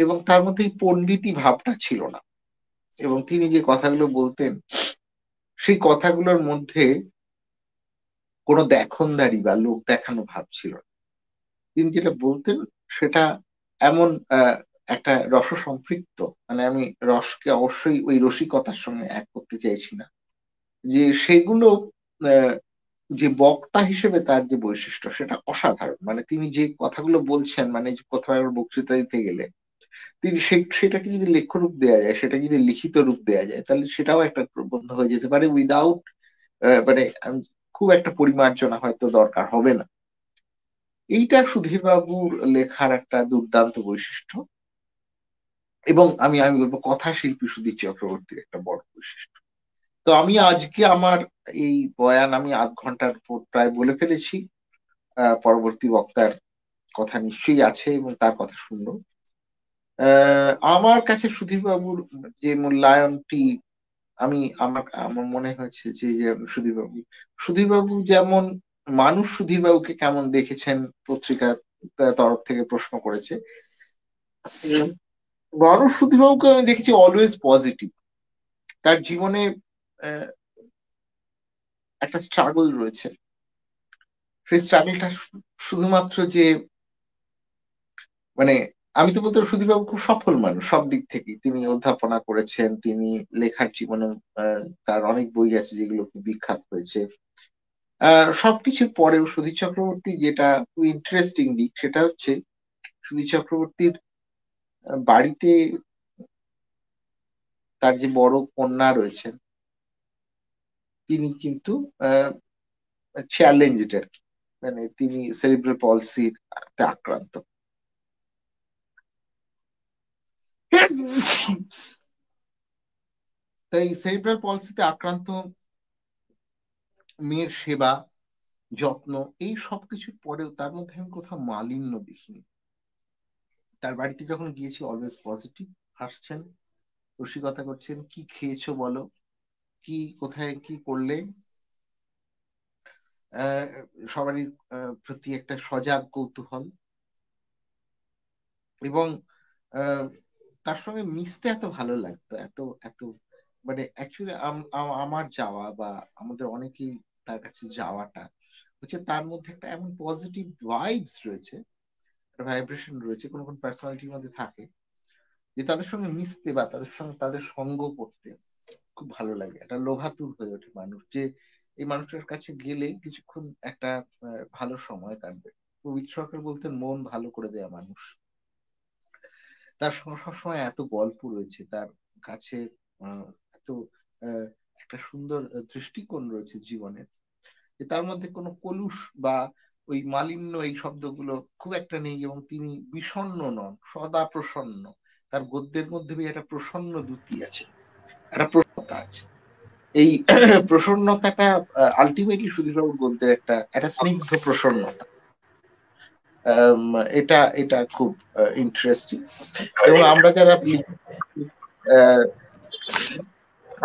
এবং তার মধ্যে এই ভাবটা ছিল না এবং তিনি যে কথাগুলো বলতেন সেই কথাগুলোর মধ্যে কোনো দেখনদারি বা লোক দেখানো ভাব ছিল তিনি যেটা বলতেন সেটা এমন একটা রস সম্পৃক্ত মানে আমি রসকে অবশ্যই ওই রসিকতার সঙ্গে এক করতে চাইছি না যে সেগুলো যে বক্তা হিসেবে তার যে বৈশিষ্ট্য সেটা অসাধারণ মানে তিনি যে কথাগুলো বলছেন মানে কোথাও বক্তৃতা দিতে গেলে তিনি সেটাকে যদি লেখ্য রূপ দেওয়া যায় সেটা যদি লিখিত রূপ দেওয়া যায় তাহলে সেটাও একটা প্রবন্ধ হয়ে যেতে পারে উইদাউট মানে খুব একটা পরিমার্জনা হয়তো দরকার হবে না এইটা সুধীরবাবুর লেখার একটা দুর্দান্ত বৈশিষ্ট্য এবং আমি আমি বলবো কথা শিল্পী সুধীর চক্রবর্তীর একটা বড় বৈশিষ্ট্য তো আমি আজকে আমার এই বয়ান আমি আধ ঘন্টার প্রায় বলে ফেলেছি পরবর্তী বক্তার কথা নিশ্চয়ই আছে এবং তার কথা শুনবো আমার কাছে সুধীরবাবুর যে মূল্যায়নটি আমি আমার আমার মনে হয়েছে যে সুধীরবাবু সুধীরবাবু যেমন মানুষ সুধীরবাবুকে কেমন দেখেছেন পত্রিকার তরফ থেকে প্রশ্ন করেছে মানুষ সুধীরবাবুকে আমি দেখেছি অলওয়েজ পজিটিভ তার জীবনে একটা স্ট্রাগল রয়েছে সেই স্ট্রাগলটা শুধুমাত্র যে মানে আমি তো বলতে সুদীপবাবু খুব সফল মানুষ সব দিক থেকে তিনি অধ্যাপনা করেছেন তিনি লেখার জীবনে তার অনেক বই আছে যেগুলো খুব বিখ্যাত হয়েছে সবকিছু পরেও সুধীর চক্রবর্তী যেটা খুব ইন্টারেস্টিং দিক সেটা হচ্ছে সুধীর চক্রবর্তীর বাড়িতে তার যে বড় কন্যা রয়েছেন তিনি কিন্তু চ্যালেঞ্জড আর কি মানে তিনি সেরিব্রাল পলসির আক্রান্ত তাই সেরিব্রাল পলসিতে আক্রান্ত মেয়ের সেবা যত্ন এই সব কিছুর পরেও তার মধ্যে আমি কোথাও মালিন্য দেখিনি তার বাড়িতে যখন গিয়েছি অলওয়েজ পজিটিভ হাসছেন রসিকতা করছেন কি খেয়েছো বলো কি কোথায় কি করলে সবারই প্রতি একটা সজাগ কৌতূহল এবং আহ তার সঙ্গে মিশতে এত ভালো লাগতো এত এত মানে অ্যাকচুয়ালি আমার যাওয়া বা আমাদের অনেকেই তার কাছে যাওয়াটা হচ্ছে তার মধ্যে একটা এমন পজিটিভ ভাইবস রয়েছে একটা ভাইব্রেশন রয়েছে কোন কোন পার্সোনালিটির মধ্যে থাকে যে তাদের সঙ্গে মিশতে বা তাদের সঙ্গে তাদের সঙ্গ করতে খুব ভালো লাগে একটা লোভাতুর হয়ে ওঠে মানুষ যে এই মানুষটার কাছে গেলে কিছুক্ষণ একটা ভালো সময় কাটবে পবিত্র সরকার বলতেন মন ভালো করে দেয়া মানুষ তার সবসময় এত গল্প রয়েছে তার কাছে এত একটা সুন্দর দৃষ্টিকোণ রয়েছে জীবনের যে তার মধ্যে কোনো কলুষ বা ওই মালিন্য এই শব্দগুলো খুব একটা নেই এবং তিনি বিষণ্ণ নন সদা প্রসন্ন তার গদ্যের মধ্যে একটা প্রসন্ন দ্যুতি আছে একটা প্রসন্নতা আছে এই প্রসন্নতাটা আলটিমেটলি সুধীরবাবুর গদ্যের একটা একটা স্নিগ্ধ প্রসন্নতা Um, এটা এটা খুব ইন্টারেস্টিং uh, এবং আমরা যারা uh,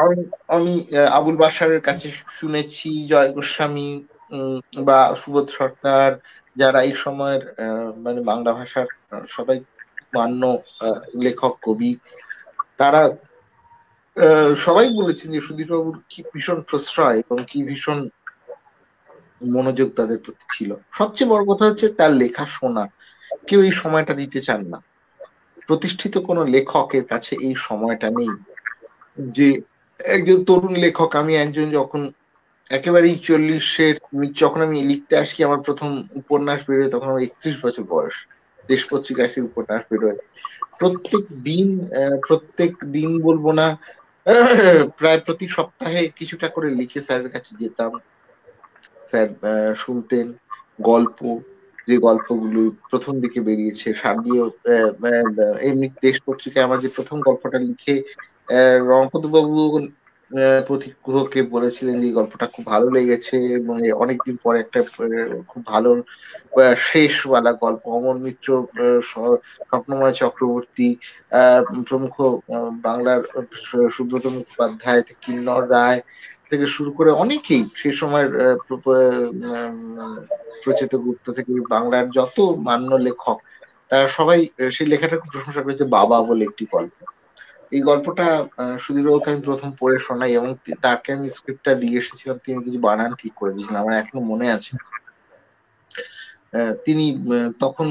আমি আমি uh, আবুল বাসারের কাছে শুনেছি জয় গোস্বামী বা সুবোধ সরকার যারা এই সময়ের মানে বাংলা ভাষার সবাই মান্য লেখক কবি তারা সবাই বলেছেন যে সুধীরবাবুর কি ভীষণ প্রশ্রয় এবং কি ভীষণ মনোযোগ তাদের প্রতি ছিল সবচেয়ে বড় কথা হচ্ছে তার লেখা শোনা কেউ এই সময়টা দিতে চান না প্রতিষ্ঠিত কোনো লেখকের কাছে এই সময়টা নেই যে একজন তরুণ লেখক আমি একজন যখন একেবারেই চল্লিশের যখন আমি লিখতে আসি আমার প্রথম উপন্যাস বেরোয় তখন আমার একত্রিশ বছর বয়স দেশ পত্রিকা সে উপন্যাস বেরোয় প্রত্যেক দিন প্রত্যেক দিন বলবো না প্রায় প্রতি সপ্তাহে কিছুটা করে লিখে স্যারের কাছে যেতাম স্যার শুনতেন গল্প যে গল্পগুলো প্রথম দিকে বেরিয়েছে আহ এমনি দেশ পত্রিকায় আমার যে প্রথম গল্পটা লিখে বাবু প্রতীক বলেছিলেন যে গল্পটা খুব ভালো লেগেছে এবং অনেকদিন পরে একটা খুব ভালো শেষওয়ালা গল্প অমর মিত্র স্বপ্নময় চক্রবর্তী প্রমুখ বাংলার সুব্রত মুখোপাধ্যায় কিন্নর রায় থেকে শুরু করে অনেকেই সে সময়ের প্রচেত গুপ্ত থেকে বাংলার যত মান্য লেখক তারা সবাই সেই লেখাটা খুব প্রশংসা করেছে বাবা বলে একটি গল্প এই গল্পটা সুধীর বাবুকে আমি প্রথম পড়ে শোনাই এবং তাকে আমি স্ক্রিপ্টটা দিয়ে এসেছিলাম তিনি কিছু বানান ঠিক করে দিয়েছিলেন আমার এখনো মনে আছে তিনি তখন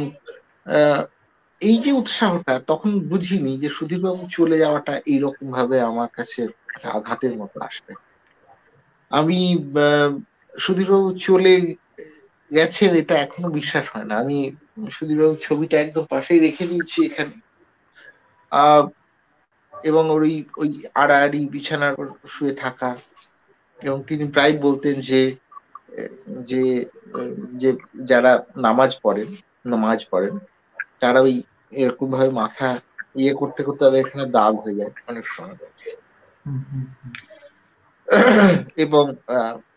এই যে উৎসাহটা তখন বুঝিনি যে সুধীরবাবু চলে যাওয়াটা এইরকম ভাবে আমার কাছে আঘাতের মতো আসবে আমি সুধীরবাবু চলে গেছেন এটা এখনো বিশ্বাস হয় না আমি সুধীরবাবুর ছবিটা একদম পাশেই রেখে দিয়েছি এখানে আহ এবং ওর ওই ওই আড়াআড়ি বিছানার শুয়ে থাকা এবং তিনি প্রায় বলতেন যে যে যে যারা নামাজ পড়েন নামাজ পড়েন তারা ওই এরকম ভাবে মাথা ইয়ে করতে করতে তাদের এখানে দাগ হয়ে যায় অনেক সময় এবং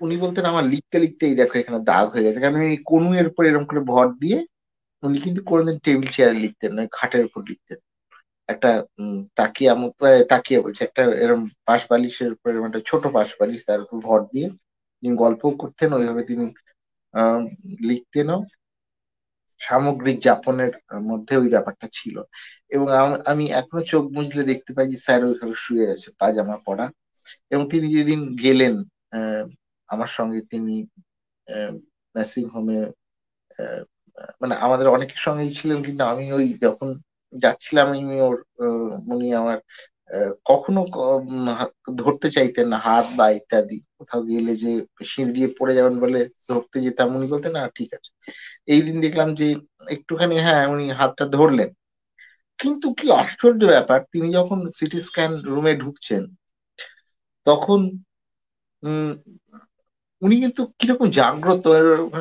উনি বলতেন আমার লিখতে লিখতে এই দেখো এখানে দাগ হয়ে গেছে কারণ এই কনুয়ের উপর এরকম করে ভর দিয়ে উনি কিন্তু কোনোদিন টেবিল চেয়ারে লিখতেন না খাটের উপর লিখতেন একটা তাকিয়া তাকিয়া বলছে একটা এরকম পাশ বালিশের উপর একটা মানে ছোট পাশ বালিশ তার উপর ভর দিয়ে তিনি গল্প করতেন ওইভাবে তিনি লিখতেনও সামগ্রিক যাপনের মধ্যে ওই ব্যাপারটা ছিল এবং আমি এখনো চোখ মুজলে দেখতে পাই যে স্যার ওইভাবে শুয়ে আছে পাজামা পরা এবং তিনি যেদিন গেলেন আমার সঙ্গে তিনি নার্সিং হোমে মানে আমাদের অনেকের সঙ্গেই ছিলেন কিন্তু আমি ওই যখন যাচ্ছিলাম আমি ওর উনি আমার কখনো ধরতে চাইতেন না হাত বা ইত্যাদি কোথাও গেলে যে সিঁড়ি দিয়ে পড়ে যাবেন বলে ধরতে যেতাম উনি বলতেন না ঠিক আছে এই দিন দেখলাম যে একটুখানি হ্যাঁ উনি হাতটা ধরলেন কিন্তু কি আশ্চর্য ব্যাপার তিনি যখন সিটি স্ক্যান রুমে ঢুকছেন তখন উনি কিন্তু কিরকম জাগ্রত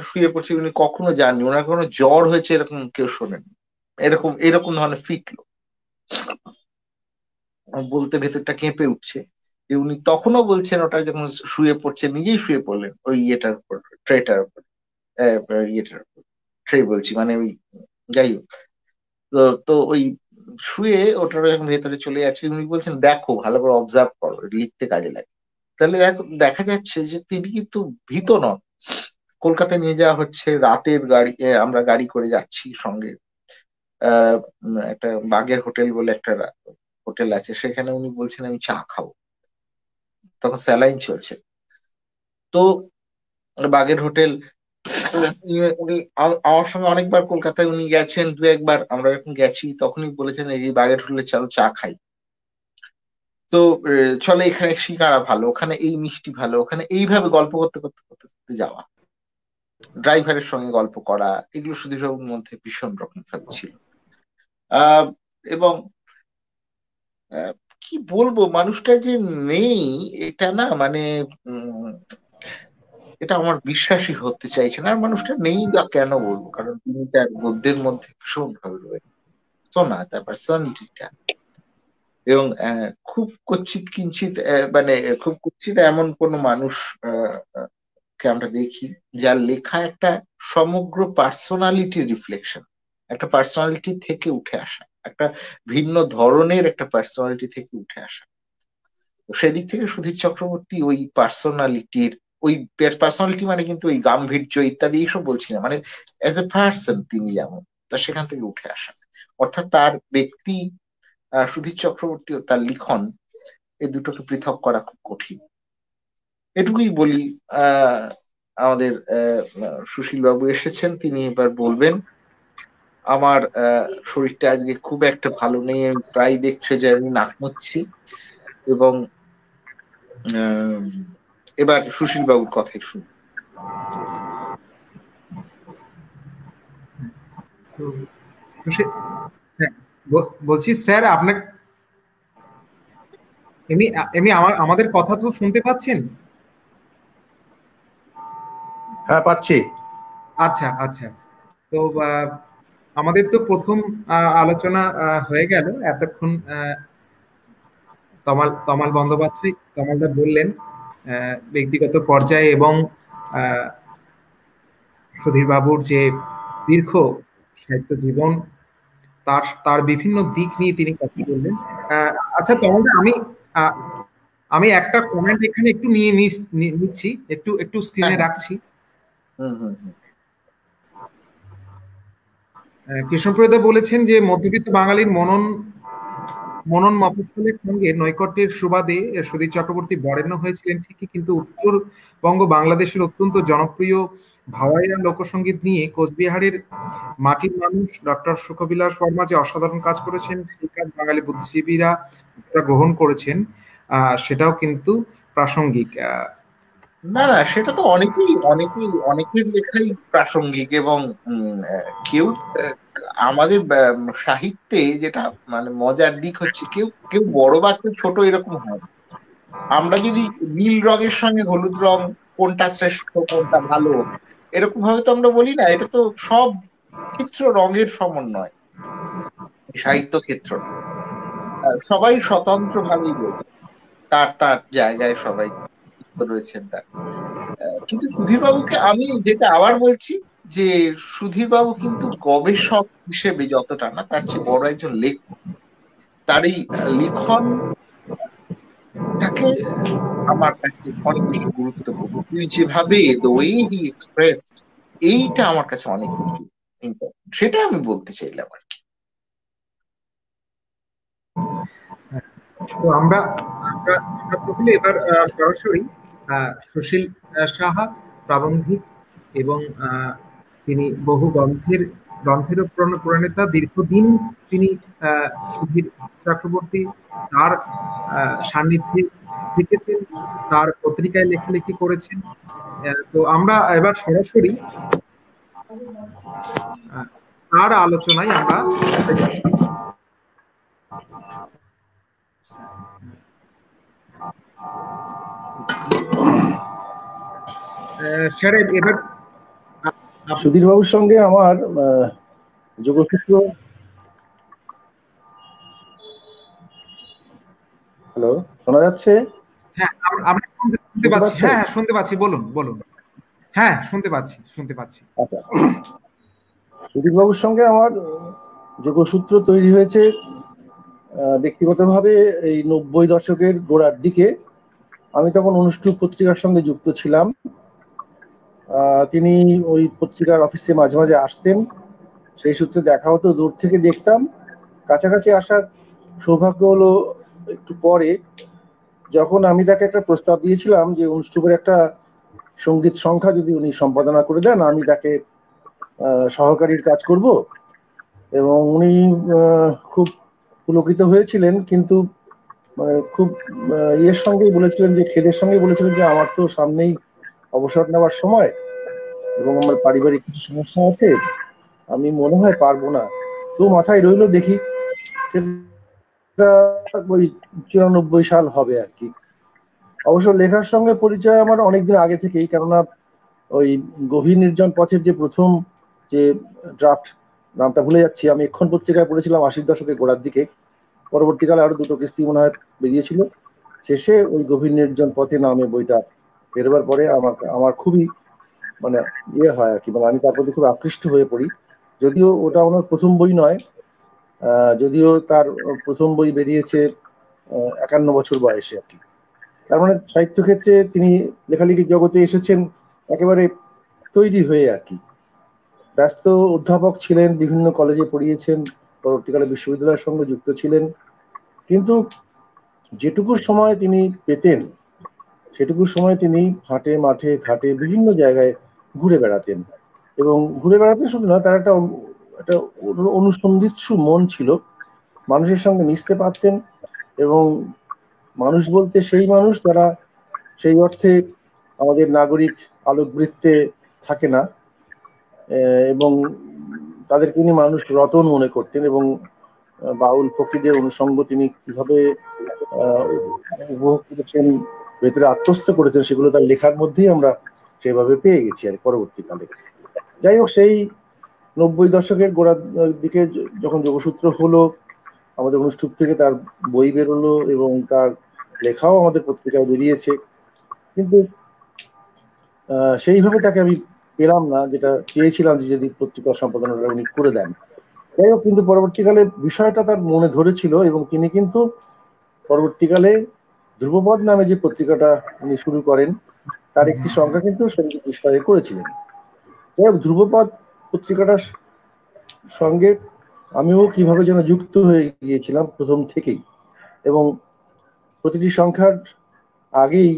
শুয়ে পড়ছে উনি কখনো যাননি ওনার কোনো জ্বর হয়েছে এরকম কেউ শোনেনি এরকম এরকম ধরনের ফিটলো বলতে ভেতরটা কেঁপে উঠছে যে উনি তখনও বলছেন ওটা যখন শুয়ে পড়ছে নিজেই শুয়ে পড়লেন ওই ইয়েটার উপর ট্রেটার উপর ইয়েটার উপর ট্রে বলছি মানে ওই যাই হোক তো তো ওই শুয়ে ওটার যখন ভেতরে চলে যাচ্ছে উনি বলছেন দেখো ভালো করে অবজার্ভ করো লিখতে কাজে লাগে তাহলে দেখা যাচ্ছে যে তিনি কিন্তু ভীত নন কলকাতায় নিয়ে যাওয়া হচ্ছে রাতের গাড়ি আমরা গাড়ি করে যাচ্ছি সঙ্গে একটা বাগের হোটেল বলে একটা হোটেল আছে সেখানে উনি বলছেন আমি চা খাবো তখন স্যালাইন চলছে তো বাগের হোটেল উনি আমার সঙ্গে অনেকবার কলকাতায় উনি গেছেন দু একবার আমরা যখন গেছি তখনই বলেছেন এই বাগের হোটেলে চলো চা খাই তো চলে এখানে শিকারা ভালো ওখানে এই মিষ্টি ভালো ওখানে এইভাবে গল্প করতে করতে করতে করতে যাওয়া ড্রাইভারের সঙ্গে গল্প করা এগুলো সব মধ্যে ভীষণ রকম ভাবে ছিল এবং কি বলবো মানুষটা যে নেই এটা না মানে এটা আমার বিশ্বাসই হতে চাইছে না আর মানুষটা নেই বা কেন বলবো কারণ তিনি তার বুদ্ধের মধ্যে ভীষণ ভাবে রয়েছে সোনা তার পার্সোনালিটিটা এবং খুব কচ্ছিত কিঞ্চিত মানে খুব কচ্ছিত এমন কোন মানুষ কে আমরা দেখি যার লেখা একটা সমগ্র পার্সোনালিটি রিফ্লেকশন একটা পার্সোনালিটি থেকে উঠে আসা একটা ভিন্ন ধরনের একটা পার্সোনালিটি থেকে উঠে আসা সেদিক থেকে সুধীর চক্রবর্তী ওই পার্সোনালিটির ওই পার্সোনালিটি মানে কিন্তু ওই গাম্ভীর্য ইত্যাদি এইসব বলছি না মানে অ্যাজ এ পার্সন তিনি যেমন তা সেখান থেকে উঠে আসা অর্থাৎ তার ব্যক্তি সুধীর চক্রবর্তী ও তার লিখন এই দুটোকে পৃথক করা খুব কঠিন এটুকুই বলি আহ আমাদের সুশীল বাবু এসেছেন তিনি এবার বলবেন আমার শরীরটা আজকে খুব একটা ভালো নেই আমি প্রায় দেখছে যে আমি নাক মুচ্ছি এবং এবার সুশীল বাবুর কথাই শুনি হ্যাঁ, বলছি স্যার আপনার এমনি এমনি আমার আমাদের কথা তো শুনতে পাচ্ছেন হ্যাঁ পাচ্ছি আচ্ছা আচ্ছা তো আমাদের তো প্রথম আলোচনা হয়ে গেল এতক্ষণ তমাল তমাল বন্দ্যোপাধ্যায় তমালদা বললেন ব্যক্তিগত পর্যায়ে এবং সুধীরবাবুর যে দীর্ঘ সাহিত্য জীবন তার তার বিভিন্ন দিক নিয়ে তিনি কথা বললেন আচ্ছা তমালদা আমি আমি একটা কমেন্ট এখানে একটু নিয়ে নিচ্ছি একটু একটু স্ক্রিনে হ্যাঁ। রাখছি হুম হুম কৃষ্ণপ্রিয়দা বলেছেন যে মধ্যবিত্ত বাঙালির মনন মনন মফস্বলের সঙ্গে নৈকট্যের সুবাদে সুদীপ চক্রবর্তী বরেণ্য হয়েছিলেন ঠিকই কিন্তু উত্তরবঙ্গ বাংলাদেশের অত্যন্ত জনপ্রিয় ভাওয়াইয়া লোকসঙ্গীত নিয়ে কোচবিহারের মাটির মানুষ ডক্টর সুখবিলাস বর্মা যে অসাধারণ কাজ করেছেন সেই কাজ বাঙালি বুদ্ধিজীবীরা গ্রহণ করেছেন সেটাও কিন্তু প্রাসঙ্গিক আহ না না সেটা তো অনেকেই অনেকেই অনেকের লেখাই প্রাসঙ্গিক এবং কেউ আমাদের সাহিত্যে যেটা মানে মজার দিক হচ্ছে কেউ কেউ বড় বা ছোট এরকম হয় আমরা যদি নীল রঙের সঙ্গে হলুদ রং কোনটা শ্রেষ্ঠ কোনটা ভালো এরকম ভাবে তো আমরা বলি না এটা তো সব ক্ষেত্র রঙের সমন্বয় সাহিত্য ক্ষেত্র সবাই স্বতন্ত্র ভাবেই বলছে তার তার জায়গায় সবাই রয়েছেন তার কিন্তু সুধীরবাবুকে আমি যেটা আবার বলছি যে সুধীরবাবু কিন্তু গবেষক হিসেবে যতটা না তার চেয়ে বড় একজন লেখক তার এই লিখন তাকে আমার কাছে অনেক বেশি গুরুত্বপূর্ণ তিনি যেভাবে এইটা আমার কাছে অনেক ইম্পর্টেন্ট সেটা আমি বলতে চাইলাম আর কি আমরা এবার সরাসরি সুশীল সাহা প্রাবন্ধিক এবং তিনি বহু গ্রন্থের গ্রন্থের প্রণেতা দীর্ঘদিন তিনি সুধীর চক্রবর্তী তার সান্নিধ্যে থেকেছেন তার পত্রিকায় লেখালেখি করেছেন তো আমরা এবার সরাসরি তার আলোচনায় আমরা সুধীর বাবুর সঙ্গে আমার যোগসূত্র হ্যালো শোনা যাচ্ছে হ্যাঁ শুনতে পাচ্ছি হ্যাঁ, হ্যাঁ শুনতে পাচ্ছি বলুন বলুন হ্যাঁ শুনতে পাচ্ছি শুনতে পাচ্ছি আচ্ছা। সুধীর বাবুর সঙ্গে আমার যোগসূত্র তৈরি হয়েছে ব্যক্তিগতভাবে এই নব্বই দশকের গোড়ার দিকে আমি তখন অনুষ্ঠু পত্রিকার সঙ্গে যুক্ত ছিলাম তিনি ওই পত্রিকার অফিসে মাঝে মাঝে আসতেন সেই সূত্রে দেখা হতো দূর থেকে দেখতাম কাছাকাছি আসার সৌভাগ্য হলো একটু পরে যখন আমি তাকে একটা প্রস্তাব দিয়েছিলাম যে অনুষ্ঠুপের একটা সঙ্গীত সংখ্যা যদি উনি সম্পাদনা করে দেন আমি তাকে সহকারীর কাজ করব এবং উনি খুব পুলকিত হয়েছিলেন কিন্তু মানে খুব ইয়ের সঙ্গেই বলেছিলেন যে খেদের সঙ্গেই বলেছিলেন যে আমার তো সামনেই অবসর নেওয়ার সময় এবং আমার পারিবারিক কিছু সমস্যা আছে আমি মনে হয় পারবো না তো মাথায় রইল দেখি ওই চুরানব্বই সাল হবে আর কি অবশ্য লেখার সঙ্গে পরিচয় আমার অনেকদিন আগে থেকেই কেননা ওই গভীর নির্জন পথের যে প্রথম যে ড্রাফট নামটা ভুলে যাচ্ছি আমি এক্ষণ পত্রিকায় পড়েছিলাম আশির দশকে গোড়ার দিকে পরবর্তীকালে আরো দুটো কিস্তি মনে হয় বেরিয়েছিল শেষে ওই গভীর নির্জন পথে নামে বইটা বেরোবার পরে আমার আমার খুবই মানে ইয়ে হয় আর কি মানে আমি তার প্রতি খুব আকৃষ্ট হয়ে পড়ি যদিও ওটা ওনার প্রথম বই নয় যদিও তার প্রথম বই বেরিয়েছে একান্ন বছর বয়সে আর কি তার মানে সাহিত্যক্ষেত্রে তিনি লেখালেখির জগতে এসেছেন একেবারে তৈরি হয়ে আর কি ব্যস্ত অধ্যাপক ছিলেন বিভিন্ন কলেজে পড়িয়েছেন পরবর্তীকালে বিশ্ববিদ্যালয়ের সঙ্গে যুক্ত ছিলেন কিন্তু যেটুকু সময় তিনি পেতেন সেটুকু সময় তিনি হাটে মাঠে ঘাটে বিভিন্ন জায়গায় ঘুরে বেড়াতেন এবং ঘুরে বেড়াতেন শুধু না তার একটা একটা অনুসন্ধিৎসু মন ছিল মানুষের সঙ্গে মিশতে পারতেন এবং মানুষ বলতে সেই মানুষ তারা সেই অর্থে আমাদের নাগরিক আলোকবৃত্তে থাকে না এবং তাদেরকে তিনি মানুষ রতন মনে করতেন এবং বাউল ফকিরদের অনুষঙ্গ তিনি কিভাবে উপভোগ করেছেন ভেতরে আত্মস্থ করেছেন সেগুলো তার লেখার মধ্যেই আমরা সেভাবে পেয়ে গেছি আর পরবর্তীকালে যাই হোক সেই নব্বই দশকের গোড়ার দিকে যখন যোগসূত্র হলো আমাদের অনুষ্ঠুপ থেকে তার বই বেরোলো এবং তার লেখাও আমাদের পত্রিকায় বেরিয়েছে কিন্তু সেইভাবে তাকে আমি পেলাম না যেটা চেয়েছিলাম যে যদি পত্রিকা সম্পাদনাটা উনি করে দেন যাই হোক কিন্তু পরবর্তীকালে বিষয়টা তার মনে ধরেছিল এবং তিনি কিন্তু পরবর্তীকালে ধ্রুবপদ নামে যে পত্রিকাটা উনি শুরু করেন তার একটি সংখ্যা কিন্তু সঙ্গীত বিষয়ে করেছিলেন যাই হোক ধ্রুবপদ পত্রিকাটার সঙ্গে আমিও কিভাবে যেন যুক্ত হয়ে গিয়েছিলাম প্রথম থেকেই এবং প্রতিটি সংখ্যার আগেই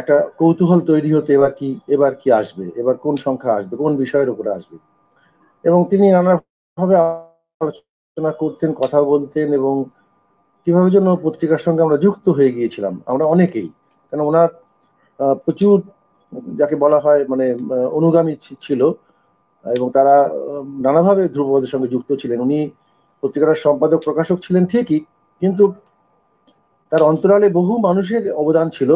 একটা কৌতূহল তৈরি হতো এবার কি এবার কি আসবে এবার কোন সংখ্যা আসবে কোন বিষয়ের উপরে আসবে এবং তিনি নানাভাবে আলোচনা করতেন কথা বলতেন এবং কিভাবে যেন পত্রিকার সঙ্গে আমরা যুক্ত হয়ে গিয়েছিলাম আমরা অনেকেই কেন ওনার প্রচুর যাকে বলা হয় মানে অনুগামী ছিল এবং তারা নানাভাবে ধ্রুবদের সঙ্গে যুক্ত ছিলেন উনি পত্রিকার সম্পাদক প্রকাশক ছিলেন ঠিকই কিন্তু তার অন্তরালে বহু মানুষের অবদান ছিল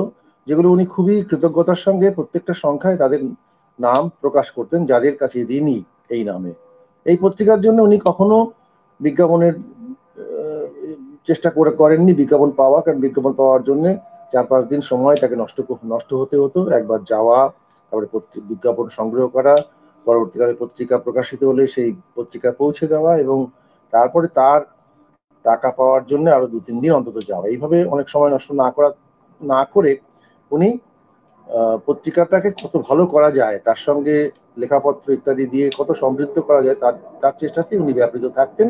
যেগুলো উনি খুবই কৃতজ্ঞতার সঙ্গে প্রত্যেকটা সংখ্যায় তাদের নাম প্রকাশ করতেন যাদের কাছে দিনই এই নামে এই পত্রিকার জন্য উনি কখনো বিজ্ঞাপনের চেষ্টা করে করেননি বিজ্ঞাপন পাওয়া কারণ বিজ্ঞাপন পাওয়ার জন্য চার পাঁচ দিন সময় তাকে নষ্ট নষ্ট হতে হতো একবার যাওয়া তারপরে বিজ্ঞাপন সংগ্রহ করা পরবর্তীকালে পত্রিকা প্রকাশিত হলে সেই পত্রিকা পৌঁছে দেওয়া এবং তারপরে তার টাকা পাওয়ার জন্য আরো দু তিন দিন অন্তত যাওয়া এইভাবে অনেক সময় নষ্ট না করা না করে উনি পত্রিকাটাকে কত ভালো করা যায় তার সঙ্গে লেখাপত্র ইত্যাদি দিয়ে কত সমৃদ্ধ করা যায় তার তার চেষ্টাতেই উনি ব্যাপৃত থাকতেন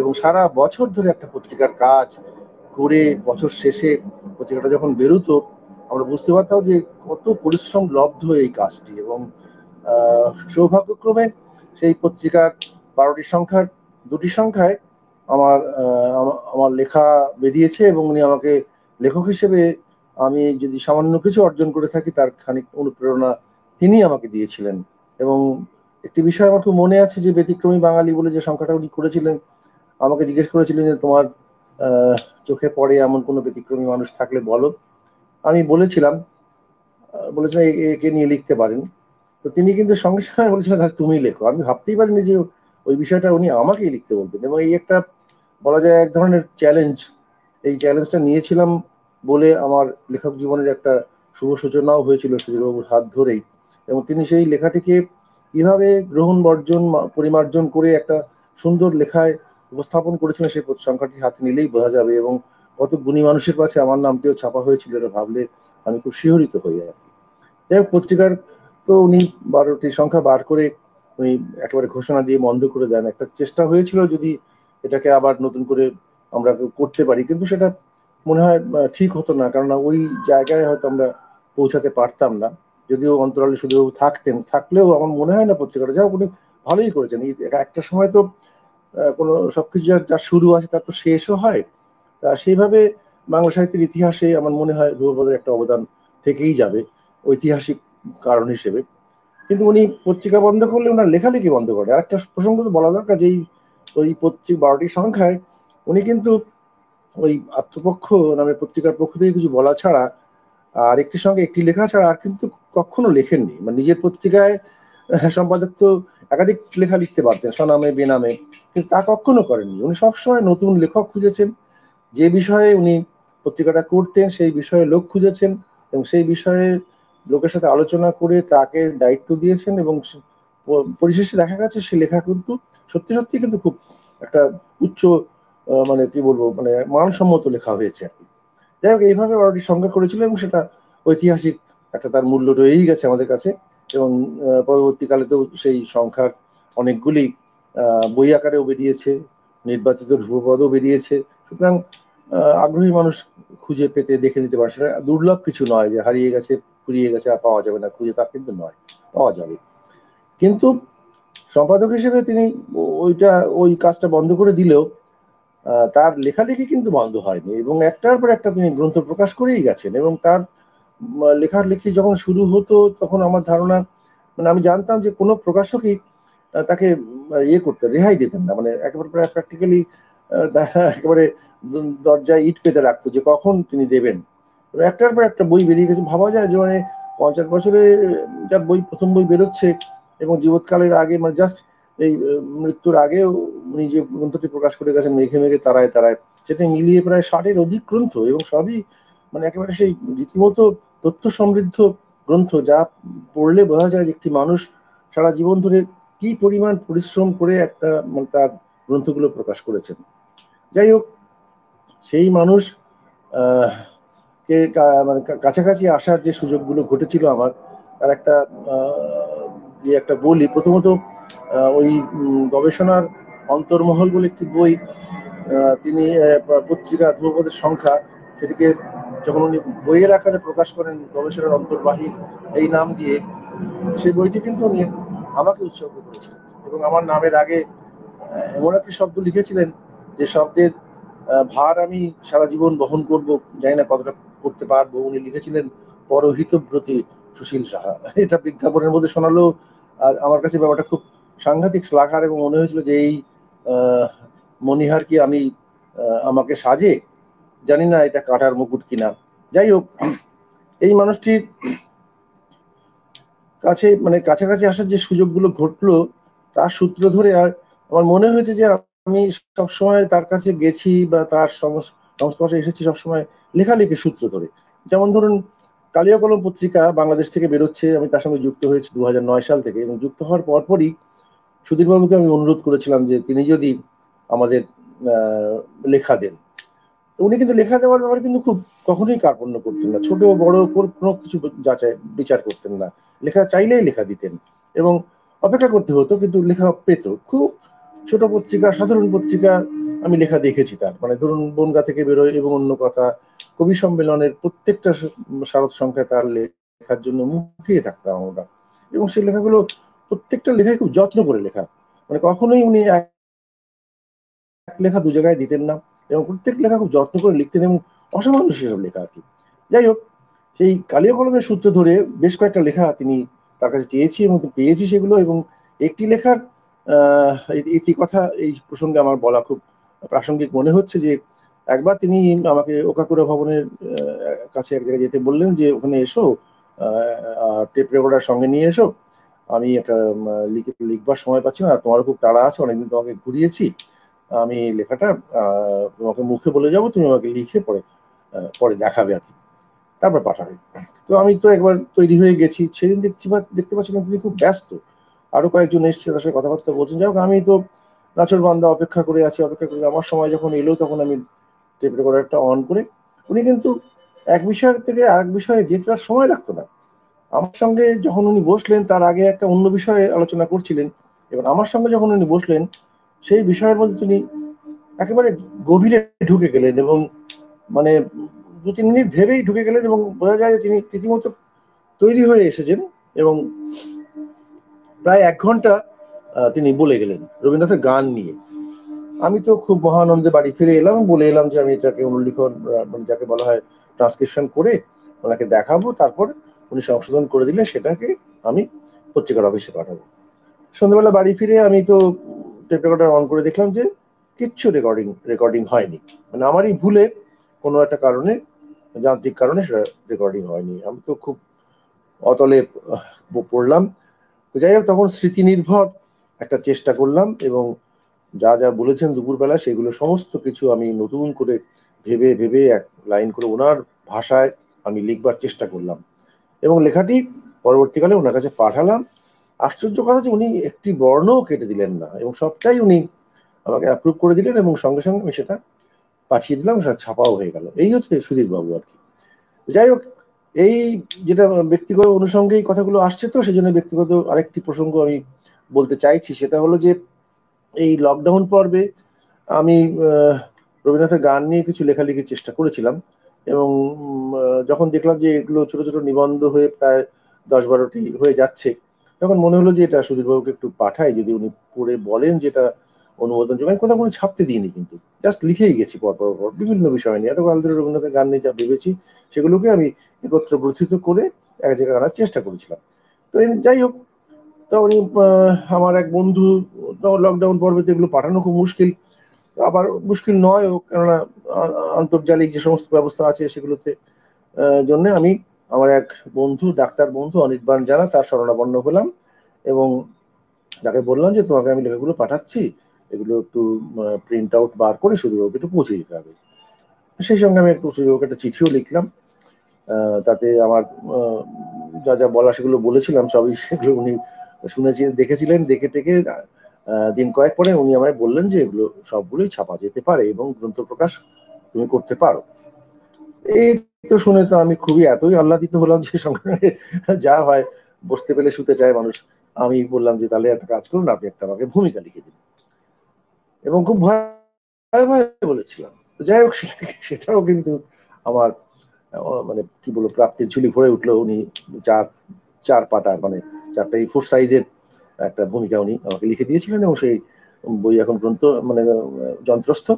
এবং সারা বছর ধরে একটা পত্রিকার কাজ করে বছর শেষে পত্রিকাটা যখন বেরোতো আমরা বুঝতে পারতাম যে কত পরিশ্রম লব্ধ এই কাজটি এবং সৌভাগ্যক্রমে সেই পত্রিকার বারোটি সংখ্যার দুটি সংখ্যায় আমার আমার লেখা বেরিয়েছে এবং উনি আমাকে লেখক হিসেবে আমি যদি সামান্য কিছু অর্জন করে থাকি তার খানিক অনুপ্রেরণা তিনি আমাকে দিয়েছিলেন এবং একটি বিষয় আমার খুব মনে আছে যে ব্যতিক্রমী বাঙালি বলে যে সংখ্যাটা উনি করেছিলেন আমাকে জিজ্ঞেস করেছিলেন যে তোমার চোখে পড়ে এমন কোনো ব্যতিক্রমী মানুষ থাকলে বলো আমি বলেছিলাম বলেছিলাম একে নিয়ে লিখতে পারেন তো তিনি কিন্তু সঙ্গে সঙ্গে বলেছিলেন তুমি লেখো আমি ভাবতেই পারিনি যে ওই বিষয়টা উনি আমাকেই লিখতে বলতেন এবং এই একটা বলা যায় এক ধরনের চ্যালেঞ্জ এই চ্যালেঞ্জটা নিয়েছিলাম বলে আমার লেখক জীবনের একটা শুভ সূচনাও হয়েছিল সুধীরবাবুর হাত ধরেই এবং তিনি সেই লেখাটিকে কিভাবে গ্রহণ বর্জন পরিমার্জন করে একটা সুন্দর লেখায় উপস্থাপন করেছিলেন সেই সংখ্যাটি হাতে নিলেই বোঝা যাবে এবং কত গুণী মানুষের কাছে আমার নামটিও ছাপা হয়েছিল এটা ভাবলে আমি খুব শিহরিত হই আর কি যাই হোক পত্রিকার তো উনি বারোটি সংখ্যা বার করে উনি একেবারে ঘোষণা দিয়ে বন্ধ করে দেন একটা চেষ্টা হয়েছিল যদি এটাকে আবার নতুন করে আমরা করতে পারি কিন্তু সেটা মনে হয় ঠিক হতো না কেননা ওই জায়গায় হয়তো আমরা পৌঁছাতে পারতাম না যদিও অন্তরালে শুধু থাকতেন থাকলেও আমার মনে হয় না পত্রিকাটা যাও উনি ভালোই করেছেন একটা সময় তো কোনো সবকিছু যা শুরু আছে তার তো শেষও হয় তা সেইভাবে বাংলা সাহিত্যের ইতিহাসে আমার মনে হয় ধ্রুবপদের একটা অবদান থেকেই যাবে ঐতিহাসিক কারণ হিসেবে কিন্তু উনি পত্রিকা বন্ধ করলে ওনার লেখালেখি বন্ধ করে আর একটা প্রসঙ্গ তো বলা দরকার যে ওই পত্রিক বারোটি সংখ্যায় উনি কিন্তু ওই আত্মপক্ষ নামে পত্রিকার পক্ষ থেকে কিছু বলা ছাড়া আর একটি সঙ্গে একটি লেখা ছাড়া আর কিন্তু কখনো লেখেননি মানে নিজের পত্রিকায় হ্যাঁ, সম্পাদক তো একাধিক লেখা লিখতে পারতেন স্বনামে বেনামে কিন্তু তা কখনো করেননি উনি সবসময় নতুন লেখক খুঁজেছেন যে বিষয়ে উনি পত্রিকাটা করতেন সেই বিষয়ে লোক খুঁজেছেন এবং সেই বিষয়ে লোকের সাথে আলোচনা করে তাকে দায়িত্ব দিয়েছেন এবং পরিশেষে দেখা গেছে সে লেখা কিন্তু সত্যি সত্যি কিন্তু খুব একটা উচ্চ মানে কি বলবো মানে মানসম্মত লেখা হয়েছে আর কি যাই হোক এইভাবে বারোটি সংখ্যা করেছিল এবং সেটা ঐতিহাসিক একটা তার মূল্য রয়েই গেছে আমাদের কাছে এবং পরবর্তীকালে তো সেই সংখ্যার অনেকগুলি বই আকারেও বেরিয়েছে নির্বাচিত ধ্রুবপদও বেরিয়েছে সুতরাং আগ্রহী মানুষ খুঁজে পেতে দেখে নিতে পারে সেটা দুর্লভ কিছু নয় যে হারিয়ে গেছে ফুরিয়ে গেছে আর পাওয়া যাবে না খুঁজে তা কিন্তু নয় পাওয়া যাবে কিন্তু সম্পাদক হিসেবে তিনি ওইটা ওই কাজটা বন্ধ করে দিলেও তার লেখালেখি কিন্তু বন্ধ হয়নি এবং একটার পর একটা তিনি গ্রন্থ প্রকাশ করেই গেছেন এবং তার লেখালেখি যখন শুরু হতো তখন আমার ধারণা মানে আমি জানতাম যে কোনো প্রকাশকই তাকে ইয়ে করতে রেহাই দিতেন না মানে একেবারে প্র্যাকটিক্যালি একেবারে দরজায় ইট পেতে রাখতো যে কখন তিনি দেবেন একটার পর একটা বই বেরিয়ে গেছে ভাবা যায় যে মানে পঞ্চাশ বছরে যার বই প্রথম বই বেরোচ্ছে এবং জীবৎকালের আগে মানে জাস্ট এই মৃত্যুর আগেও উনি যে গ্রন্থটি প্রকাশ করে গেছেন মেঘে মেঘে তারায় তারায় সেটি মিলিয়ে প্রায় ষাটের অধিক গ্রন্থ এবং সবই মানে একেবারে সেই রীতিমতো তথ্য সমৃদ্ধ গ্রন্থ যা পড়লে বোঝা যায় যে একটি মানুষ সারা জীবন ধরে কি পরিমাণ পরিশ্রম করে একটা মানে তার গ্রন্থগুলো প্রকাশ করেছেন যাই হোক সেই মানুষ কে মানে কাছাকাছি আসার যে সুযোগগুলো ঘটেছিল আমার তার একটা ইয়ে একটা বলি প্রথমত ওই গবেষণার অন্তর্মহল বলে একটি বই তিনি পত্রিকা ধ্রুপদের সংখ্যা সেটিকে যখন উনি বইয়ের আকারে প্রকাশ করেন গবেষণার অন্তর্বাহী এই নাম দিয়ে সেই বইটি কিন্তু উনি আমাকে উৎসর্গ করেছিলেন এবং আমার নামের আগে এমন একটি শব্দ লিখেছিলেন যে শব্দের ভার আমি সারা জীবন বহন করব জানি না কতটা করতে পারবো উনি লিখেছিলেন পরহিতব্রতী সুশীল সাহা এটা বিজ্ঞাপনের মধ্যে শোনালো আমার কাছে ব্যাপারটা খুব সাংঘাতিক শ্লাঘার এবং মনে হয়েছিল যে এই মনিহার কি আমি আমাকে সাজে জানি না এটা কাটার মুকুট কিনা যাই হোক এই মানুষটির কাছে মানে কাছাকাছি আসার যে সুযোগগুলো ঘটলো তার সূত্র ধরে আর আমার মনে হয়েছে যে আমি সবসময় তার কাছে গেছি বা তার সংস্পর্শে এসেছি সবসময় লেখালেখি সূত্র ধরে যেমন ধরুন কালিয়া কলম পত্রিকা বাংলাদেশ থেকে বেরোচ্ছে আমি তার সঙ্গে যুক্ত হয়েছি দু সাল থেকে এবং যুক্ত হওয়ার পরপরই সুধীরবাবুকে আমি অনুরোধ করেছিলাম যে তিনি যদি আমাদের লেখা দেন উনি কিন্তু লেখা দেওয়ার ব্যাপারে কিন্তু খুব কখনোই কার্পণ্য করতেন না ছোট বড় কোনো কিছু যাচাই বিচার করতেন না লেখা চাইলেই লেখা দিতেন এবং অপেক্ষা করতে হতো কিন্তু লেখা পেত খুব ছোট পত্রিকা সাধারণ পত্রিকা আমি লেখা দেখেছি তার মানে ধরুন বনগা থেকে বেরোয় এবং অন্য কথা কবি সম্মেলনের প্রত্যেকটা শারদ সংখ্যায় তার লেখার জন্য মুখিয়ে থাকতাম আমরা এবং সেই লেখাগুলো প্রত্যেকটা লেখাই খুব যত্ন করে লেখা মানে কখনোই উনি এক লেখা দু জায়গায় দিতেন না এবং প্রত্যেক লেখা খুব যত্ন করে লিখতেন এবং অসামান্য সেসব লেখা আর কি যাই হোক সেই কালীয় কলমের সূত্র ধরে বেশ কয়েকটা লেখা তিনি তার কাছে চেয়েছি এবং পেয়েছি সেগুলো এবং একটি লেখার এই কথা এই প্রসঙ্গে আমার বলা খুব প্রাসঙ্গিক মনে হচ্ছে যে একবার তিনি আমাকে ওকাকুরা ভবনের কাছে এক জায়গায় যেতে বললেন যে ওখানে এসো টেপ রেকর্ডার সঙ্গে নিয়ে এসো আমি একটা লিখবার সময় পাচ্ছি না তোমার খুব তাড়া আছে অনেকদিন তোমাকে ঘুরিয়েছি আমি লেখাটা তোমাকে মুখে বলে যাব তুমি আমাকে লিখে পরে পরে দেখাবে আর কি তারপর পাঠাবে তো আমি তো একবার তৈরি হয়ে গেছি সেদিন দেখছি দেখতে পাচ্ছিলাম তুমি খুব ব্যস্ত আরো কয়েকজন এসছে তার সাথে কথাবার্তা বলছেন যাই আমি তো নাচর বান্দা অপেক্ষা করে আছি অপেক্ষা করে আমার সময় যখন এলো তখন আমি টেপ রেকর্ডারটা অন করে উনি কিন্তু এক বিষয় থেকে আরেক বিষয়ে যেতে তার সময় লাগতো না আমার সঙ্গে যখন উনি বসলেন তার আগে একটা অন্য বিষয়ে আলোচনা করছিলেন এবার আমার সঙ্গে যখন উনি বসলেন সেই বিষয়ের মধ্যে তিনি একেবারে গভীরে ঢুকে গেলেন এবং মানে দু তিন মিনিট ভেবেই ঢুকে গেলেন এবং বোঝা যায় যে তিনি রীতিমতো তৈরি হয়ে এসেছেন এবং প্রায় এক ঘন্টা তিনি বলে গেলেন রবীন্দ্রনাথের গান নিয়ে আমি তো খুব মহানন্দে বাড়ি ফিরে এলাম বলে এলাম যে আমি এটাকে অনুলিখন মানে যাকে বলা হয় ট্রান্সক্রিপশন করে ওনাকে দেখাবো তারপর উনি সংশোধন করে দিলে সেটাকে আমি পত্রিকার অফিসে পাঠাবো সন্ধ্যাবেলা বাড়ি ফিরে আমি তো টেপ রেকর্ডার অন করে দেখলাম যে কিচ্ছু রেকর্ডিং রেকর্ডিং হয়নি মানে আমারই ভুলে কোনো একটা কারণে যান্ত্রিক কারণে সেটা রেকর্ডিং হয়নি আমি তো খুব অতলে পড়লাম তো যাই হোক তখন স্মৃতি নির্ভর একটা চেষ্টা করলাম এবং যা যা বলেছেন দুপুরবেলা সেগুলো সমস্ত কিছু আমি নতুন করে ভেবে ভেবে এক লাইন করে ওনার ভাষায় আমি লিখবার চেষ্টা করলাম এবং লেখাটি পরবর্তীকালে ওনার কাছে পাঠালাম আশ্চর্য কথা যে উনি একটি বর্ণও কেটে দিলেন না এবং সবটাই উনি আমাকে অ্যাপ্রুভ করে দিলেন এবং সঙ্গে সঙ্গে আমি সেটা পাঠিয়ে দিলাম সেটা ছাপাও হয়ে গেল এই হচ্ছে সুধীরবাবু আর কি যাই হোক এই যেটা ব্যক্তিগত অনুষঙ্গে এই কথাগুলো আসছে তো সেই জন্য ব্যক্তিগত আরেকটি প্রসঙ্গ আমি বলতে চাইছি সেটা হলো যে এই লকডাউন পর্বে আমি রবীন্দ্রনাথের গান নিয়ে কিছু লেখালেখির চেষ্টা করেছিলাম এবং যখন দেখলাম যে এগুলো ছোট ছোট নিবন্ধ হয়ে প্রায় দশ বারোটি হয়ে যাচ্ছে তখন মনে হলো যে এটা সুধীরবাবুকে একটু পাঠাই যদি উনি পড়ে বলেন যেটা অনুমোদন আমি কোথাও কোনো ছাপতে দিইনি কিন্তু জাস্ট লিখেই গেছি পরপর পর বিভিন্ন বিষয় নিয়ে এতকাল ধরে রবীন্দ্রনাথের গান নিয়ে যা ভেবেছি সেগুলোকে আমি একত্র গ্রথিত করে এক জায়গায় আনার চেষ্টা করেছিলাম তো যাই হোক তা উনি আমার এক বন্ধু লকডাউন পর্বে এগুলো পাঠানো খুব মুশকিল আবার মুশকিল নয়ও কেননা আন্তর্জালিক যে সমস্ত ব্যবস্থা আছে সেগুলোতে জন্য আমি আমার এক বন্ধু ডাক্তার বন্ধু অনির্বাণ জানা তার শরণাপন্ন হলাম এবং তাকে বললাম যে তোমাকে আমি লেখাগুলো পাঠাচ্ছি এগুলো একটু প্রিন্ট আউট বার করে সুধীরবাবুকে একটু পৌঁছে দিতে হবে সেই সঙ্গে আমি একটু সুধীরবাবুকে একটা চিঠিও লিখলাম তাতে আমার যা যা বলা সেগুলো বলেছিলাম সবই সেগুলো উনি শুনেছিলেন দেখেছিলেন দেখে টেকে দিন কয়েক পরে উনি আমায় বললেন যে এগুলো সবগুলোই ছাপা যেতে পারে এবং গ্রন্থ প্রকাশ তুমি করতে পারো এই তো শুনে তো আমি খুবই এতই আহ্লাদিত হলাম যে সংগ্রামে যা হয় বসতে পেলে শুতে চায় মানুষ আমি বললাম যে তাহলে একটা কাজ করুন আপনি একটা আমাকে ভূমিকা লিখে দিন এবং খুব ভয় ভয় বলেছিলাম তো যাই হোক সেটাও কিন্তু আমার মানে কি বলবো প্রাপ্তির ঝুলি ভরে উঠলো উনি চার চার পাতা মানে চারটা এই ফোর সাইজের একটা ভূমিকা উনি আমাকে লিখে দিয়েছিলেন এবং সেই বই এখন গ্রন্থ মানে যন্ত্রস্থ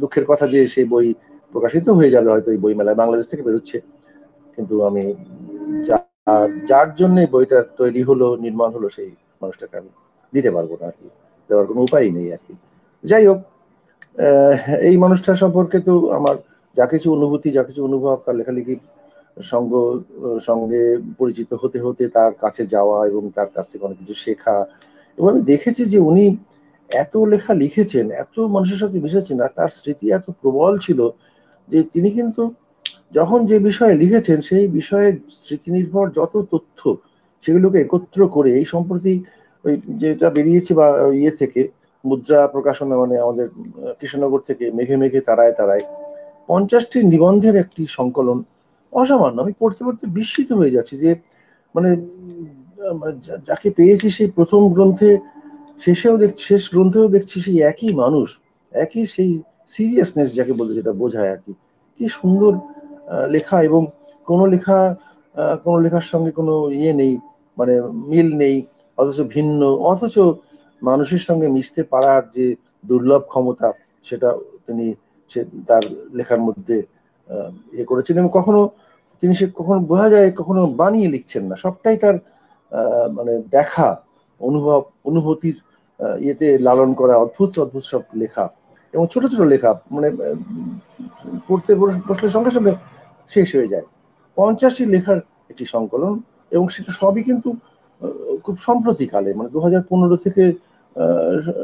দুঃখের কথা যে সেই বই প্রকাশিত হয়ে যাবে হয়তো এই বই মেলায় বাংলাদেশ থেকে বেরোচ্ছে কিন্তু আমি যার জন্য বইটা তৈরি হলো নির্মাণ হলো সেই মানুষটাকে আমি দিতে পারবো না আর কি দেওয়ার কোনো উপায় নেই আর কি যাই হোক এই মানুষটা সম্পর্কে তো আমার যা কিছু অনুভূতি যা কিছু অনুভব তার লেখালেখি সঙ্গ সঙ্গে পরিচিত হতে হতে তার কাছে যাওয়া এবং তার কাছ থেকে অনেক কিছু শেখা এবং আমি দেখেছি যে উনি এত লেখা লিখেছেন এত মানুষের সাথে মিশেছেন আর তার স্মৃতি এত প্রবল ছিল যে তিনি কিন্তু যখন যে বিষয়ে লিখেছেন সেই বিষয়ে স্মৃতি নির্ভর যত তথ্য সেগুলোকে একত্র করে এই সম্প্রতি ওই যেটা বেরিয়েছে বা ইয়ে থেকে মুদ্রা প্রকাশনে মানে আমাদের কৃষ্ণনগর থেকে মেঘে মেঘে তারায় তারায় পঞ্চাশটি নিবন্ধের একটি সংকলন অসামান্য আমি পড়তে পড়তে বিস্মিত হয়ে যাচ্ছি যে মানে মানে যাকে পেয়েছি সেই প্রথম গ্রন্থে শেষেও দেখছি শেষ গ্রন্থেও দেখছি সেই একই মানুষ একই সেই সিরিয়াসনেস যাকে বলতে যেটা বোঝায় আর কি কি সুন্দর লেখা এবং কোনো লেখা কোনো লেখার সঙ্গে কোনো ইয়ে নেই মানে মিল নেই অথচ ভিন্ন অথচ মানুষের সঙ্গে মিশতে পারার যে দুর্লভ ক্ষমতা সেটা তিনি সে তার লেখার মধ্যে ইয়ে করেছেন এবং কখনো তিনি সে কখনো বোঝা যায় কখনো বানিয়ে লিখছেন না সবটাই তার মানে দেখা অনুভব অনুভূতির ইয়েতে লালন করা অদ্ভুত অদ্ভুত সব লেখা এবং ছোট ছোট লেখা মানে পড়তে বসলে সঙ্গে সঙ্গে শেষ হয়ে যায় পঞ্চাশটি লেখার একটি সংকলন এবং সেটা সবই কিন্তু খুব সম্প্রতিকালে মানে দু হাজার পনেরো থেকে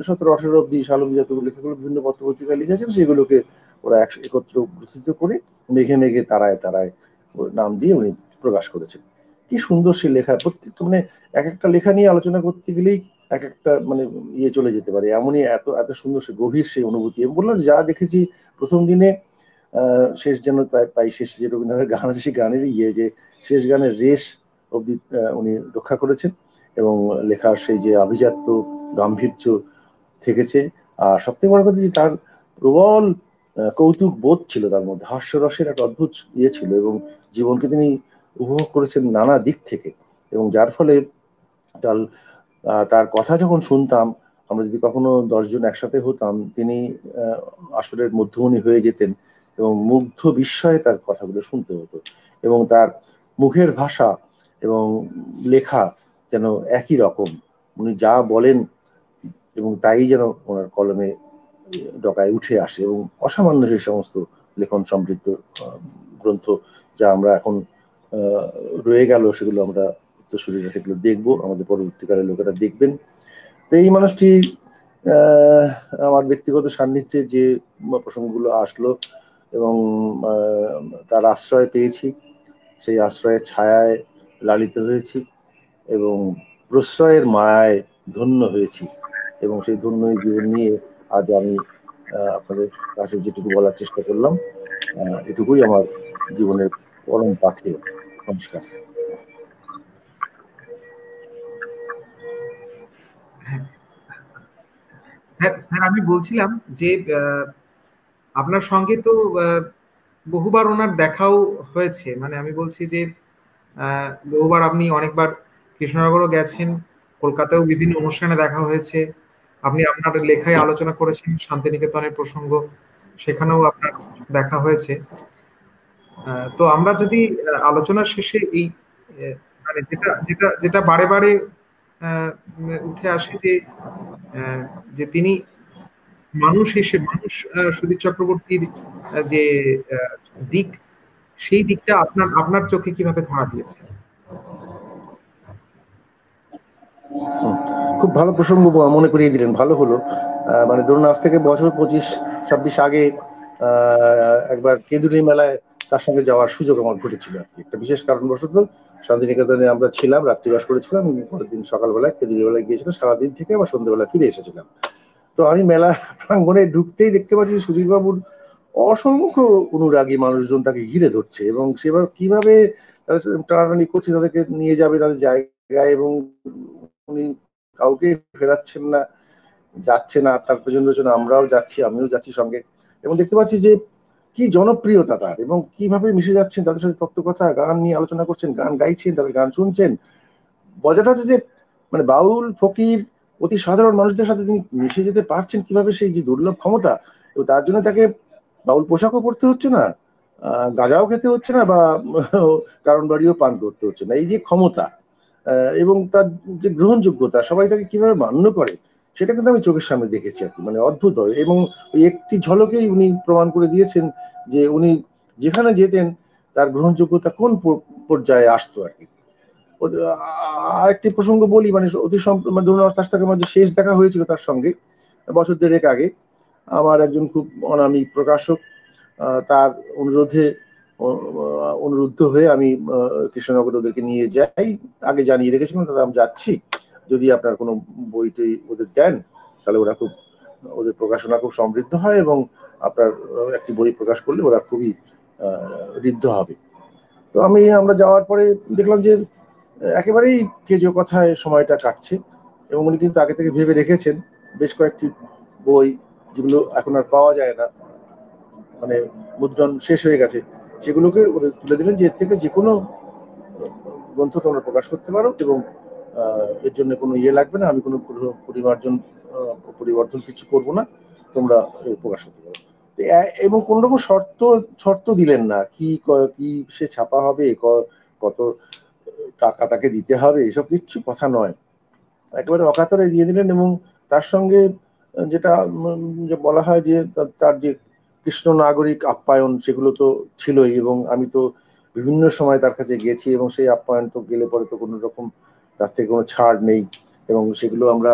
সতেরো আঠারো অব্দি সালবিজাত লেখাগুলো বিভিন্ন পত্র পত্রিকায় লিখেছেন সেগুলোকে ওরা একত্র উপস্থিত করে মেঘে মেঘে তারায় তারায় নাম দিয়ে উনি প্রকাশ করেছেন কি সুন্দর সে লেখা প্রত্যেকটা মানে এক একটা লেখা নিয়ে আলোচনা করতে গেলেই এক একটা মানে ইয়ে চলে যেতে পারে এমনই এত এত সুন্দর সে গভীর সেই অনুভূতি আমি বললাম যা দেখেছি প্রথম দিনে শেষ যেন তাই পাই শেষ যে রবীন্দ্রনাথের গান আছে সেই গানের ইয়ে যে শেষ গানের রেশ অবধি উনি রক্ষা করেছেন এবং লেখার সেই যে আভিজাত্য গাম্ভীর্য থেকেছে আর সবথেকে বড় কথা যে তার প্রবল কৌতুক বোধ ছিল তার মধ্যে হাস্যরসের একটা অদ্ভুত ইয়ে ছিল এবং জীবনকে তিনি উপভোগ করেছেন নানা দিক থেকে এবং যার ফলে তার তার কথা যখন শুনতাম আমরা যদি কখনো দশজন একসাথে হতাম তিনি আসলের মধ্যমণি হয়ে যেতেন এবং মুগ্ধ বিস্ময়ে তার কথাগুলো শুনতে হতো এবং তার মুখের ভাষা এবং লেখা যেন একই রকম উনি যা বলেন এবং তাই যেন ওনার কলমে ডকায় উঠে আসে এবং অসামান্য সেই সমস্ত লেখন সমৃদ্ধ গ্রন্থ যা আমরা এখন রয়ে গেল সেগুলো আমরা উত্তরসূরিরা সেগুলো দেখব আমাদের পরবর্তীকালে লোকেরা দেখবেন তো এই মানুষটি আমার ব্যক্তিগত সান্নিধ্যে যে প্রসঙ্গগুলো আসলো এবং তার আশ্রয় পেয়েছি সেই আশ্রয়ের ছায়ায় লালিত হয়েছি এবং প্রশ্রয়ের মায়ায় ধন্য হয়েছি এবং সেই ধন্য জীবন নিয়ে আজ আমি আপনাদের কাছে যেটুকু বলার চেষ্টা করলাম এটুকুই আমার জীবনের পরম পাথে নমস্কার স্যার আমি বলছিলাম যে আপনার সঙ্গে তো বহুবার ওনার দেখাও হয়েছে মানে আমি বলছি যে বহুবার আপনি অনেকবার কৃষ্ণনগরও গেছেন কলকাতাও বিভিন্ন অনুষ্ঠানে দেখা হয়েছে আপনি আপনার লেখায় আলোচনা করেছেন শান্তিনিকেতনের প্রসঙ্গ সেখানেও আপনার দেখা হয়েছে তো আমরা যদি আলোচনার শেষে এই মানে যেটা যেটা যেটা বারে বারে উঠে আসে যে যে তিনি মানুষ হিসেবে মানুষ সুদীপ চক্রবর্তীর যে দিক সেই দিকটা আপনার আপনার চোখে কিভাবে ধরা দিয়েছে খুব ভালো প্রসঙ্গ মনে করিয়ে দিলেন ভালো হলো মানে ধরুন আজ থেকে বছর পঁচিশ ছাব্বিশ আগে একবার কেঁদুলি মেলায় তার সঙ্গে যাওয়ার সুযোগ আমার ঘটেছিল আর কি একটা বিশেষ কারণবশত শান্তিনিকেতনে আমরা ছিলাম রাত্রিবাস করেছিলাম পরের দিন সকালবেলা কেঁদুলিবেলায় গিয়েছিলাম সারাদিন থেকে আবার সন্ধ্যেবেলায় ফিরে এসেছিলাম তো আমি মেলা প্রাঙ্গনে ঢুকতেই দেখতে পাচ্ছি সুধীরবাবুর অসংখ্য অনুরাগী মানুষজন তাকে ঘিরে ধরছে এবং সেবার কিভাবে তাদের টানাটানি করছে তাদেরকে নিয়ে যাবে তাদের জায়গায় এবং উনি কাউকে ফেরাচ্ছেন না যাচ্ছে না তার পেছন পেছনে আমরাও যাচ্ছি আমিও যাচ্ছি সঙ্গে এবং দেখতে পাচ্ছি যে কি জনপ্রিয়তা তার এবং কিভাবে মিশে যাচ্ছেন তাদের সাথে কথা গান নিয়ে আলোচনা করছেন গান গাইছেন তাদের গান শুনছেন বজাটা আছে যে মানে বাউল ফকির অতি সাধারণ মানুষদের সাথে তিনি মিশে যেতে পারছেন কিভাবে সেই যে দুর্লভ ক্ষমতা এবং তার জন্য তাকে বাউল পোশাকও পরতে হচ্ছে না গাঁজাও খেতে হচ্ছে না বা কারণ বাড়িও পান করতে হচ্ছে না এই যে ক্ষমতা এবং তার যে গ্রহণযোগ্যতা সবাই তাকে কিভাবে মান্য করে সেটা কিন্তু আমি চোখের সামনে দেখেছি আর কি মানে অদ্ভুত এবং ওই একটি ঝলকেই উনি প্রমাণ করে দিয়েছেন যে উনি যেখানে যেতেন তার গ্রহণযোগ্যতা কোন পর্যায়ে আসতো আর কি আরেকটি প্রসঙ্গ বলি মানে অতি মানে ধরুন তার আমার শেষ দেখা হয়েছিল তার সঙ্গে বছর দেড়েক আগে আমার একজন খুব অনামী প্রকাশক তার অনুরোধে অনুরুদ্ধ হয়ে আমি কৃষ্ণনগর ওদেরকে নিয়ে যাই আগে জানিয়ে রেখেছিলাম দাদা আমি যাচ্ছি যদি আপনার কোনো বইটি ওদের দেন তাহলে ওরা খুব ওদের প্রকাশনা খুব সমৃদ্ধ হয় এবং আপনার একটি বই প্রকাশ করলে ওরা খুবই ঋদ্ধ হবে তো আমি আমরা যাওয়ার পরে দেখলাম যে একেবারেই কেজো কথায় সময়টা কাটছে এবং উনি কিন্তু আগে থেকে ভেবে রেখেছেন বেশ কয়েকটি বই যেগুলো এখন আর পাওয়া যায় না মানে মুদ্রণ শেষ হয়ে গেছে সেগুলোকে তুলে দিলেন যে এর থেকে যে কোনো গ্রন্থ তোমরা প্রকাশ করতে পারো এবং এর জন্য কোনো ইয়ে লাগবে না আমি কোনো পরিমার্জন পরিবর্তন কিছু করব না তোমরা প্রকাশ করতে পারো এবং কোন রকম শর্ত শর্ত দিলেন না কি কি সে ছাপা হবে কত টাকা তাকে দিতে হবে এসব কিচ্ছু কথা নয় একেবারে অকাতরে দিয়ে দিলেন এবং তার সঙ্গে যেটা যে বলা হয় যে তার যে কৃষ্ণ নাগরিক আপ্যায়ন সেগুলো তো ছিলই এবং আমি তো বিভিন্ন সময় তার কাছে গেছি এবং সেই আপ্যায়ন তো গেলে পরে তো কোনো রকম তার থেকে কোনো ছাড় নেই এবং সেগুলো আমরা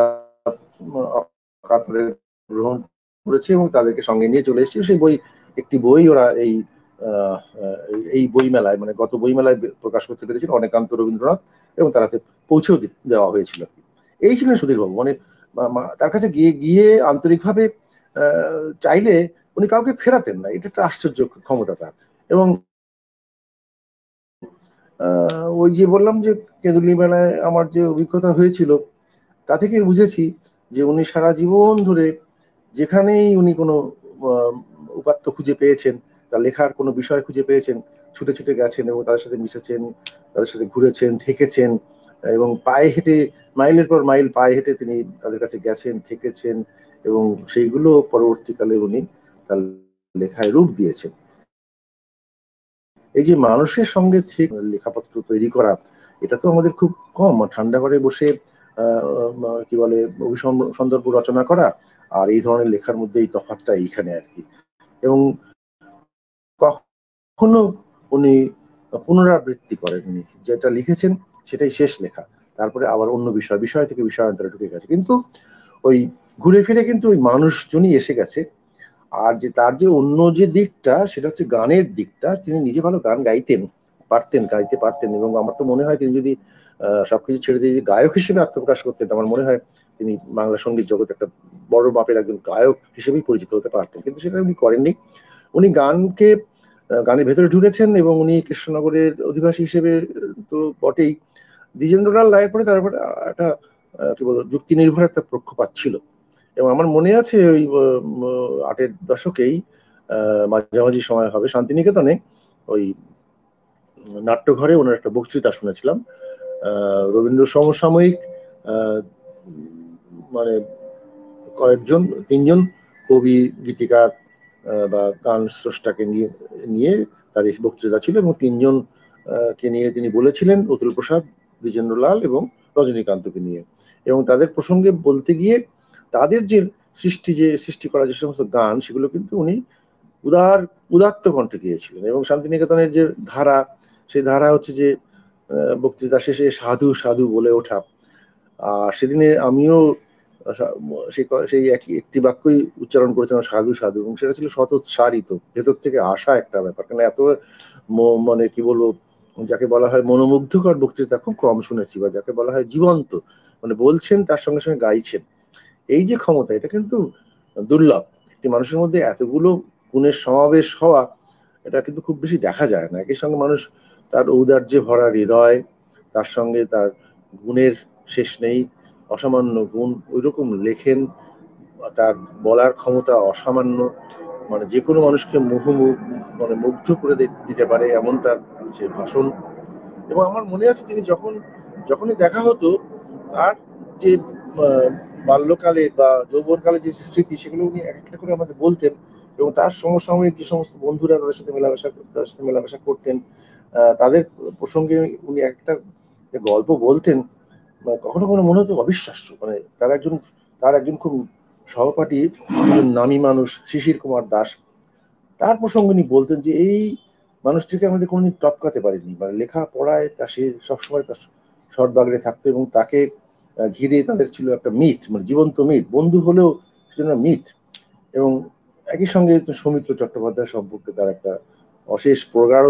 কাতরে গ্রহণ করেছি এবং তাদেরকে সঙ্গে নিয়ে চলে এসেছি সেই বই একটি বই ওরা এই এই বইমেলায় মানে গত বইমেলায় প্রকাশ করতে পেরেছিল অনেকান্ত রবীন্দ্রনাথ এবং তার হাতে পৌঁছেও দেওয়া হয়েছিল এই ছিলেন সুধীরবাবু মানে তার কাছে গিয়ে গিয়ে আন্তরিকভাবে চাইলে উনি কাউকে ফেরাতেন না এটা একটা আশ্চর্য ক্ষমতা তার এবং ওই যে বললাম যে কেঁদুলি মেলায় আমার যে অভিজ্ঞতা হয়েছিল তা থেকে বুঝেছি যে উনি সারা জীবন ধরে যেখানেই উনি কোনো উপাত্ত খুঁজে পেয়েছেন তার লেখার কোনো বিষয় খুঁজে পেয়েছেন ছুটে ছুটে গেছেন এবং তাদের সাথে মিশেছেন তাদের সাথে ঘুরেছেন থেকেছেন এবং পায়ে হেঁটে মাইলের পর মাইল পায়ে হেঁটে তিনি তাদের কাছে গেছেন থেকেছেন এবং সেইগুলো পরবর্তীকালে উনি তার লেখায় রূপ দিয়েছে এই যে মানুষের সঙ্গে ঠিক লেখাপত্র তৈরি করা এটা তো আমাদের খুব কম ঠান্ডা ঘরে বসে কি বলে সন্দর্ভ রচনা করা আর এই ধরনের লেখার মধ্যে এই তফাতটা এইখানে আর কি এবং কখনো উনি পুনরাবৃত্তি করেননি যেটা লিখেছেন সেটাই শেষ লেখা তারপরে আবার অন্য বিষয় বিষয় থেকে বিষয়ান্তরে ঢুকে গেছে কিন্তু ওই ঘুরে ফিরে কিন্তু ওই মানুষজনই এসে গেছে আর যে তার যে অন্য যে দিকটা সেটা হচ্ছে গানের দিকটা তিনি নিজে ভালো গান গাইতেন পারতেন গাইতে পারতেন এবং আমার তো মনে হয় তিনি যদি সবকিছু ছেড়ে দিয়ে গায়ক হিসেবে আত্মপ্রকাশ করতেন আমার মনে হয় তিনি বাংলা সঙ্গীত জগতে একটা বড় মাপের একজন গায়ক হিসেবেই পরিচিত হতে পারতেন কিন্তু সেটা উনি করেননি উনি গানকে গানের ভেতরে ঢুকেছেন এবং উনি কৃষ্ণনগরের অধিবাসী হিসেবে তো বটেই দ্বিজেন্দ্রলাল রায়ের পরে তারপরে একটা কি বলবো যুক্তি নির্ভর একটা পক্ষপাত ছিল এবং আমার মনে আছে ওই আটের দশকেই মাঝামাঝি সময় হবে শান্তিনিকেতনে ওই নাট্যঘরে ওনার একটা বক্তৃতা শুনেছিলাম রবীন্দ্র সমসাময়িক মানে কয়েকজন তিনজন কবি গীতিকার বা গান স্রষ্টাকে নিয়ে নিয়ে তার এই বক্তৃতা ছিল এবং তিনজন কে নিয়ে তিনি বলেছিলেন অতুল প্রসাদ দ্বিজেন্দ্রলাল এবং রজনীকান্তকে নিয়ে এবং তাদের প্রসঙ্গে বলতে গিয়ে তাদের যে সৃষ্টি যে সৃষ্টি করা যে সমস্ত গান সেগুলো কিন্তু উনি উদার উদাত্ত কণ্ঠে গিয়েছিলেন এবং শান্তিনিকেতনের যে ধারা সেই ধারা হচ্ছে যে বক্তৃতা শেষে সাধু সাধু বলে ওঠা আর সেদিনে আমিও সেই একই একটি বাক্যই উচ্চারণ করেছিলাম সাধু সাধু এবং সেটা ছিল শতোৎসারিত ভেতর থেকে আসা একটা ব্যাপার কারণ এত মানে কি বলবো যাকে বলা হয় মনোমুগ্ধকর বক্তৃতা খুব কম শুনেছি বা যাকে বলা হয় জীবন্ত মানে বলছেন তার সঙ্গে সঙ্গে গাইছেন এই যে ক্ষমতা এটা কিন্তু দুর্লভ একটি মানুষের মধ্যে এতগুলো গুণের সমাবেশ হওয়া এটা কিন্তু খুব বেশি দেখা যায় না একই সঙ্গে মানুষ তার ঔদার্যে ভরা হৃদয় তার সঙ্গে তার গুণের শেষ নেই অসামান্য গুণ ওই রকম লেখেন তার বলার ক্ষমতা অসামান্য মানে যে কোনো মানুষকে মুহু মানে মুগ্ধ করে দিতে পারে এমন তার সে ভাষণ এবং আমার মনে আছে তিনি যখন যখনই দেখা হতো তার যে বাল্যকালে বা যৌবনকালে যে স্মৃতি সেগুলো উনি এক একটা করে আমাদের বলতেন এবং তার সমসাময়িক যে সমস্ত বন্ধুরা তাদের সাথে মেলামেশা তাদের সাথে মেলামেশা করতেন তাদের প্রসঙ্গে উনি একটা গল্প বলতেন কখনো কখনো মনে হতো অবিশ্বাস্য মানে তার একজন তার একজন খুব সহপাঠী নামী মানুষ শিশির কুমার দাস তার প্রসঙ্গে উনি বলতেন যে এই মানুষটিকে আমাদের কোনোদিন টপকাতে পারেনি মানে লেখা পড়ায় তা সে সবসময় তার বাগড়ে থাকতো এবং তাকে ঘিরে তাদের ছিল একটা মিথ মানে জীবন্ত মিথ বন্ধু হলেও সেটা মিথ এবং একই সঙ্গে সৌমিত্র চট্টোপাধ্যায় সম্পর্কে তার একটা অশেষ প্রগাঢ়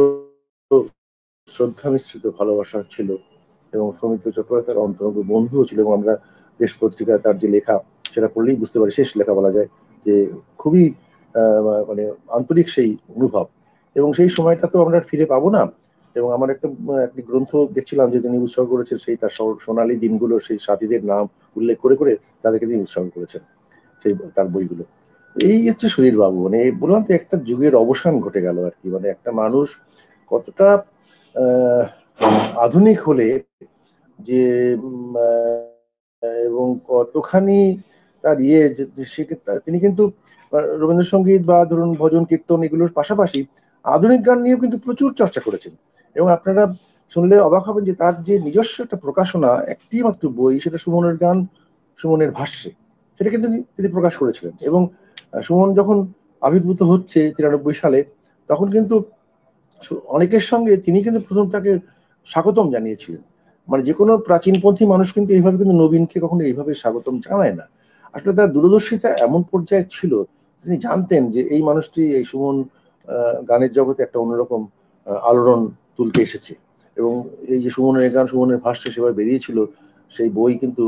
শ্রদ্ধা মিশ্রিত ভালোবাসা ছিল এবং সৌমিত্র চট্টোপাধ্যায় তার অন্তরঙ্গ বন্ধুও ছিল এবং আমরা দেশ পত্রিকায় তার যে লেখা সেটা পড়লেই বুঝতে পারি শেষ লেখা বলা যায় যে খুবই মানে আন্তরিক সেই অনুভব এবং সেই সময়টা তো আমরা ফিরে পাবো না এবং আমার একটা একটি গ্রন্থ দেখছিলাম যে তিনি উৎসর্গ করেছেন সেই তার সোনালী দিনগুলো সেই সাথীদের নাম উল্লেখ করে করে তাদেরকে তিনি উৎসর্গ করেছেন সেই তার বইগুলো এই হচ্ছে সুধীর বাবু মানে বললাম তো একটা যুগের অবসান ঘটে গেল আর কি মানে একটা মানুষ কতটা আধুনিক হলে যে এবং কতখানি তার ইয়ে তিনি কিন্তু রবীন্দ্রসঙ্গীত বা ধরুন ভজন কীর্তন এগুলোর পাশাপাশি আধুনিক গান নিয়েও কিন্তু প্রচুর চর্চা করেছেন এবং আপনারা শুনলে অবাক হবেন যে তার যে নিজস্ব একটা প্রকাশনা একটি মাত্র বই সেটা সুমনের গান সুমনের ভাষ্যে সেটা কিন্তু তিনি প্রকাশ করেছিলেন এবং সুমন যখন আবির্ভূত হচ্ছে তিরানব্বই সালে তখন কিন্তু অনেকের সঙ্গে তিনি কিন্তু প্রথম তাকে স্বাগতম জানিয়েছিলেন মানে যে কোনো প্রাচীনপন্থী মানুষ কিন্তু এইভাবে কিন্তু নবীনকে কখনো এইভাবে স্বাগতম জানায় না আসলে তার দূরদর্শিতা এমন পর্যায়ে ছিল তিনি জানতেন যে এই মানুষটি এই সুমন গানের জগতে একটা অন্যরকম আলোড়ন তুলতে এসেছে এবং এই যে সুমনের গান সুমনের ভাষ্য সেবার বেরিয়েছিল সেই বই কিন্তু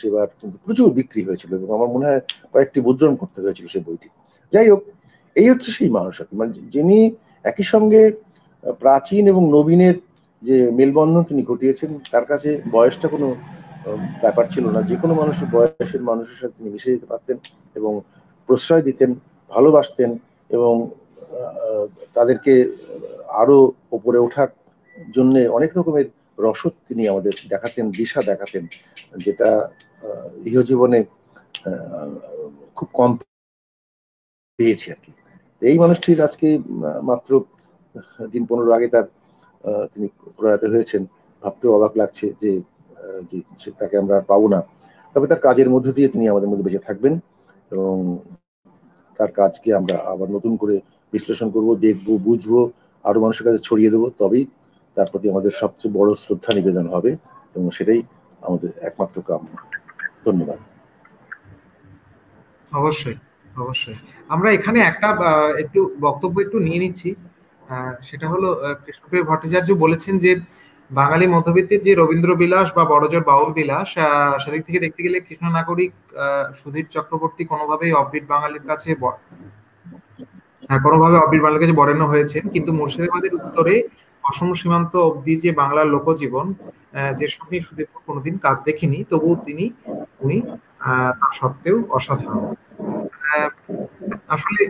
সেবার কিন্তু প্রচুর বিক্রি হয়েছিল এবং আমার মনে হয় কয়েকটি মুদ্রণ করতে হয়েছিল সেই বইটি যাই হোক এই হচ্ছে সেই মানুষ আর মানে যিনি একই সঙ্গে প্রাচীন এবং নবীনের যে মেলবন্ধন তিনি ঘটিয়েছেন তার কাছে বয়সটা কোনো ব্যাপার ছিল না যে কোনো মানুষের বয়সের মানুষের সাথে তিনি মিশে যেতে পারতেন এবং প্রশ্রয় দিতেন ভালোবাসতেন এবং তাদেরকে আরো ওপরে ওঠার জন্য অনেক রকমের রসদ তিনি আমাদের দেখাতেন দিশা দেখাতেন যেটা ইহজীবনে খুব কম পেয়েছি আর কি এই মানুষটির আজকে মাত্র দিন পনেরো আগে তার তিনি প্রয়াত হয়েছেন ভাবতেও অবাক লাগছে যে তাকে আমরা আর পাবো না তবে তার কাজের মধ্য দিয়ে তিনি আমাদের মধ্যে বেঁচে থাকবেন এবং তার কাজকে আমরা আবার নতুন করে বিশ্লেষণ করব দেখব বুঝবো আরো মানুষের কাছে ছড়িয়ে দেবো তবেই তার প্রতি আমাদের সবচেয়ে বড় শ্রদ্ধা নিবেদন হবে এবং সেটাই আমাদের একমাত্র কাম ধন্যবাদ অবশ্যই অবশ্যই আমরা এখানে একটা একটু বক্তব্য একটু নিয়ে নিচ্ছি সেটা হলো কৃষ্ণপ্রিয় ভট্টাচার্য বলেছেন যে বাঙালি মধ্যবিত্তের যে রবীন্দ্র বিলাস বা বড়জোর বাউল বিলাস সেদিক থেকে দেখতে গেলে কৃষ্ণ নাগরিক সুধীর চক্রবর্তী কোনোভাবেই অপিট বাঙালির কাছে হ্যাঁ, কোনোভাবে অবির বাংলার কাছে বরেণ্য হয়েছেন কিন্তু মুর্শিদাবাদের উত্তরে অসম সীমান্ত অবধি যে বাংলার লোকজীবন যে সঙ্গে সুদীপুর কোনোদিন কাজ দেখেনি তবুও তিনি উনি তা সত্ত্বেও অসাধারণ আসলে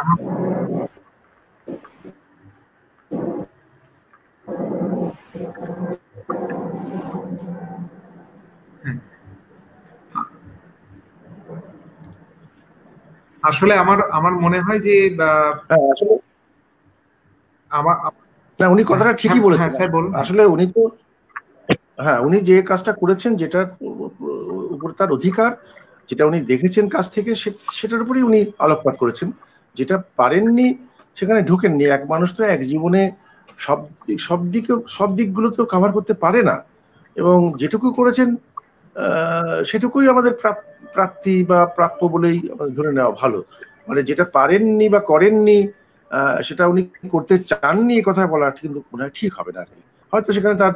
আমার আসলে আমার আমার মনে হয় যে হ্যাঁ, আমার উনি কথাটা ঠিকই হ্যাঁ, বলেছেন হ্যাঁ, আসলে উনি তো হ্যাঁ উনি যে কাজটা করেছেন যেটার উপর তার অধিকার যেটা উনি দেখেছেন কাজ থেকে সেটার উপরেই উনি আলোকপাত করেছেন যেটা পারেননি সেখানে ঢুকেননি এক মানুষ তো এক জীবনে সব সব দিকে সব দিকগুলো তো কাভার করতে পারে না এবং যেটুকু করেছেন সেটুকুই আমাদের প্রাপ্য প্রার্থী বা প্রাপ্য বলেই ধরে নেওয়া ভালো মানে যেটা পারেননি বা করেননি সেটা উনি করতে চাননি কথা বলা কিন্তু মনে হয় ঠিক হবে না আর কি হয়তো সেখানে তার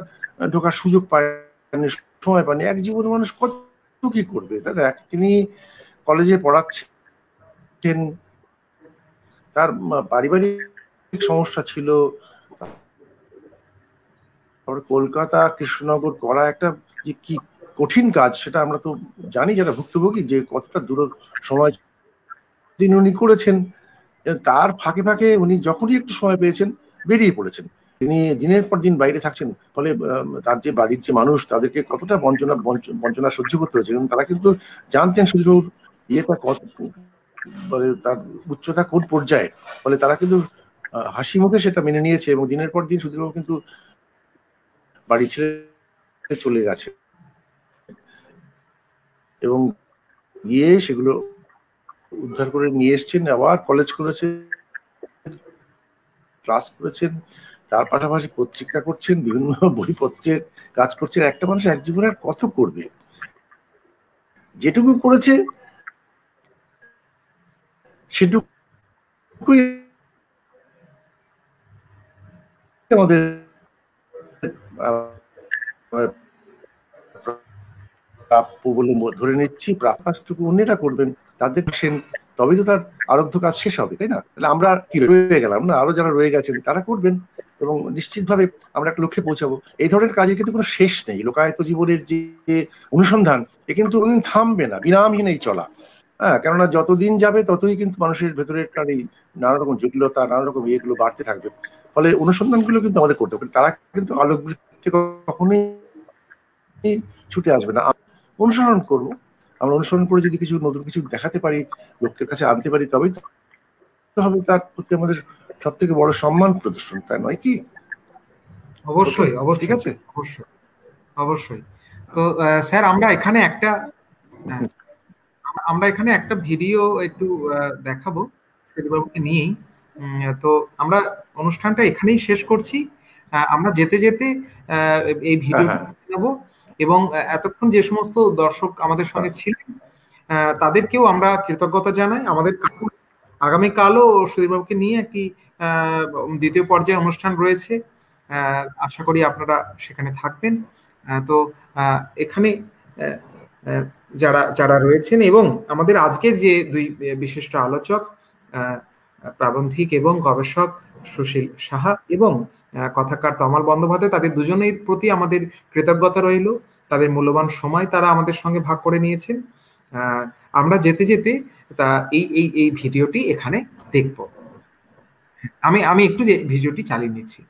ঢোকার সুযোগ পায়নি সময় পায়নি এক জীবন মানুষ কত কি করবে তার এক তিনি কলেজে পড়াচ্ছেন তার পারিবারিক সমস্যা ছিল তারপর কলকাতা কৃষ্ণনগর করা একটা যে কি কঠিন কাজ সেটা আমরা তো জানি যারা ভুক্তভোগী যে কতটা দূর সময় দিন উনি করেছেন তার ফাঁকে ফাঁকে উনি যখনই একটু সময় পেয়েছেন বেরিয়ে পড়েছেন তিনি দিনের পর দিন বাইরে থাকছেন ফলে তার যে বাড়ির যে মানুষ তাদেরকে কতটা বঞ্চনা বঞ্চনা সহ্য করতে হয়েছে এবং তারা কিন্তু জানতেন সুযোগ ইয়েটা কত মানে তার উচ্চতা কোন পর্যায়ে ফলে তারা কিন্তু হাসি মুখে সেটা মেনে নিয়েছে এবং দিনের পর দিন সুধীরবাবু কিন্তু বাড়ি ছেড়ে চলে গেছে এবং গিয়ে সেগুলো উদ্ধার করে নিয়ে এসছেন আবার কলেজ করেছেন ক্লাস করেছেন তার পাশাপাশি পত্রিকা করছেন বিভিন্ন বইপত্রের কাজ করছেন একটা মানুষ এক জীবনে আর কত করবে যেটুকু করেছে সেটুকুই আমাদের প্রাপ্য বলে ধরে নিচ্ছি প্রাপ্যাসটুকু অন্যেরা করবেন তাদের সেন তবে তো তার আরব্ধ কাজ শেষ হবে তাই না তাহলে আমরা কি রয়ে গেলাম না আরো যারা রয়ে গেছেন তারা করবেন এবং নিশ্চিতভাবে আমরা একটা লক্ষ্যে পৌঁছাবো এই ধরনের কাজের কিন্তু কোনো শেষ নেই লোকায়ত জীবনের যে অনুসন্ধান এ কিন্তু থামবে না বিরামহীন এই চলা হ্যাঁ কেননা যতদিন যাবে ততই কিন্তু মানুষের ভেতরে একটা এই নানা রকম জটিলতা নানা রকম ইয়েগুলো বাড়তে থাকবে ফলে অনুসন্ধান গুলো কিন্তু আমাদের করতে হবে তারা কিন্তু আলোকবৃত্তি কখনোই ছুটে আসবে না অনুসরণ করবো আমরা অনুসরণ করে যদি কিছু নতুন কিছু দেখাতে পারি লোকের কাছে আনতে পারি তবেই তো হবে তার প্রতি আমাদের সব থেকে বড় সম্মান প্রদর্শন তাই নয় কি অবশ্যই অবশ্যই ঠিক আছে অবশ্যই অবশ্যই তো স্যার আমরা এখানে একটা হ্যাঁ, আমরা এখানে একটা ভিডিও একটু দেখাবো সেদুবাবুকে নিয়েই তো আমরা অনুষ্ঠানটা এখানেই শেষ করছি আমরা যেতে যেতে এই ভিডিও হ্যাঁ, হ্যাঁ। দেখাবো এবং এতক্ষণ যে সমস্ত দর্শক আমাদের সঙ্গে হ্যাঁ। ছিলেন তাদেরকেও আমরা কৃতজ্ঞতা জানাই আমাদের আগামীকালও সুদীপবাবুকে নিয়ে একটি দ্বিতীয় পর্যায়ের অনুষ্ঠান রয়েছে আশা করি আপনারা সেখানে থাকবেন তো এখানে যারা যারা রয়েছেন এবং আমাদের আজকের যে দুই বিশিষ্ট আলোচক প্রাবন্ধিক এবং গবেষক সুশীল সাহা এবং কথাকার তমাল বন্দ্যোপাধ্যায় তাদের দুজনের প্রতি আমাদের কৃতজ্ঞতা রইল তাদের মূল্যবান সময় তারা আমাদের সঙ্গে ভাগ করে নিয়েছেন আমরা যেতে যেতে তা এই এই এই ভিডিওটি এখানে দেখব আমি আমি একটু ভিডিওটি চালিয়ে নিচ্ছি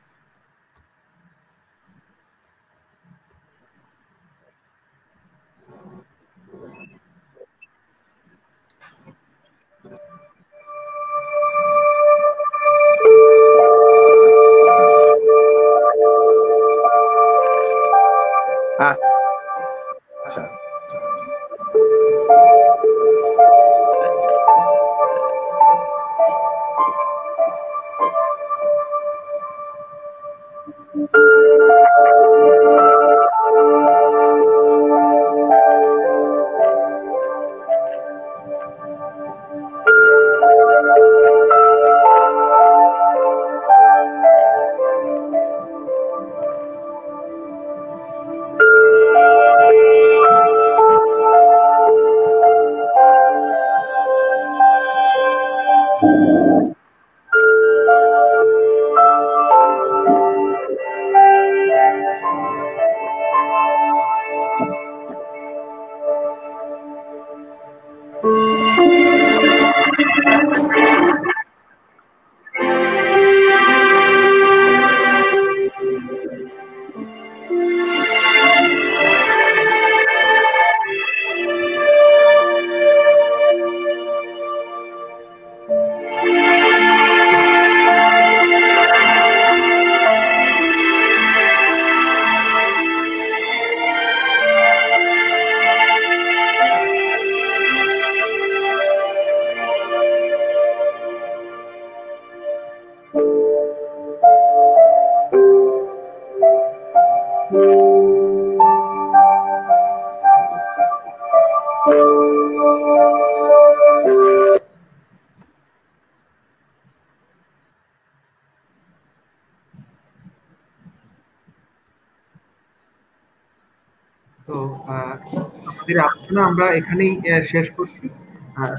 আলোচনা আমরা এখানেই শেষ করছি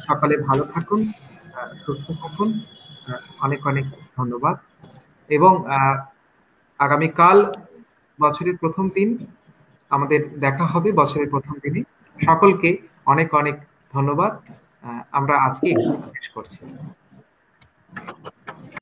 সকালে ভালো থাকুন সুস্থ থাকুন অনেক অনেক ধন্যবাদ এবং আগামীকাল বছরের প্রথম দিন আমাদের দেখা হবে বছরের প্রথম দিনে সকলকে অনেক অনেক ধন্যবাদ আমরা আজকে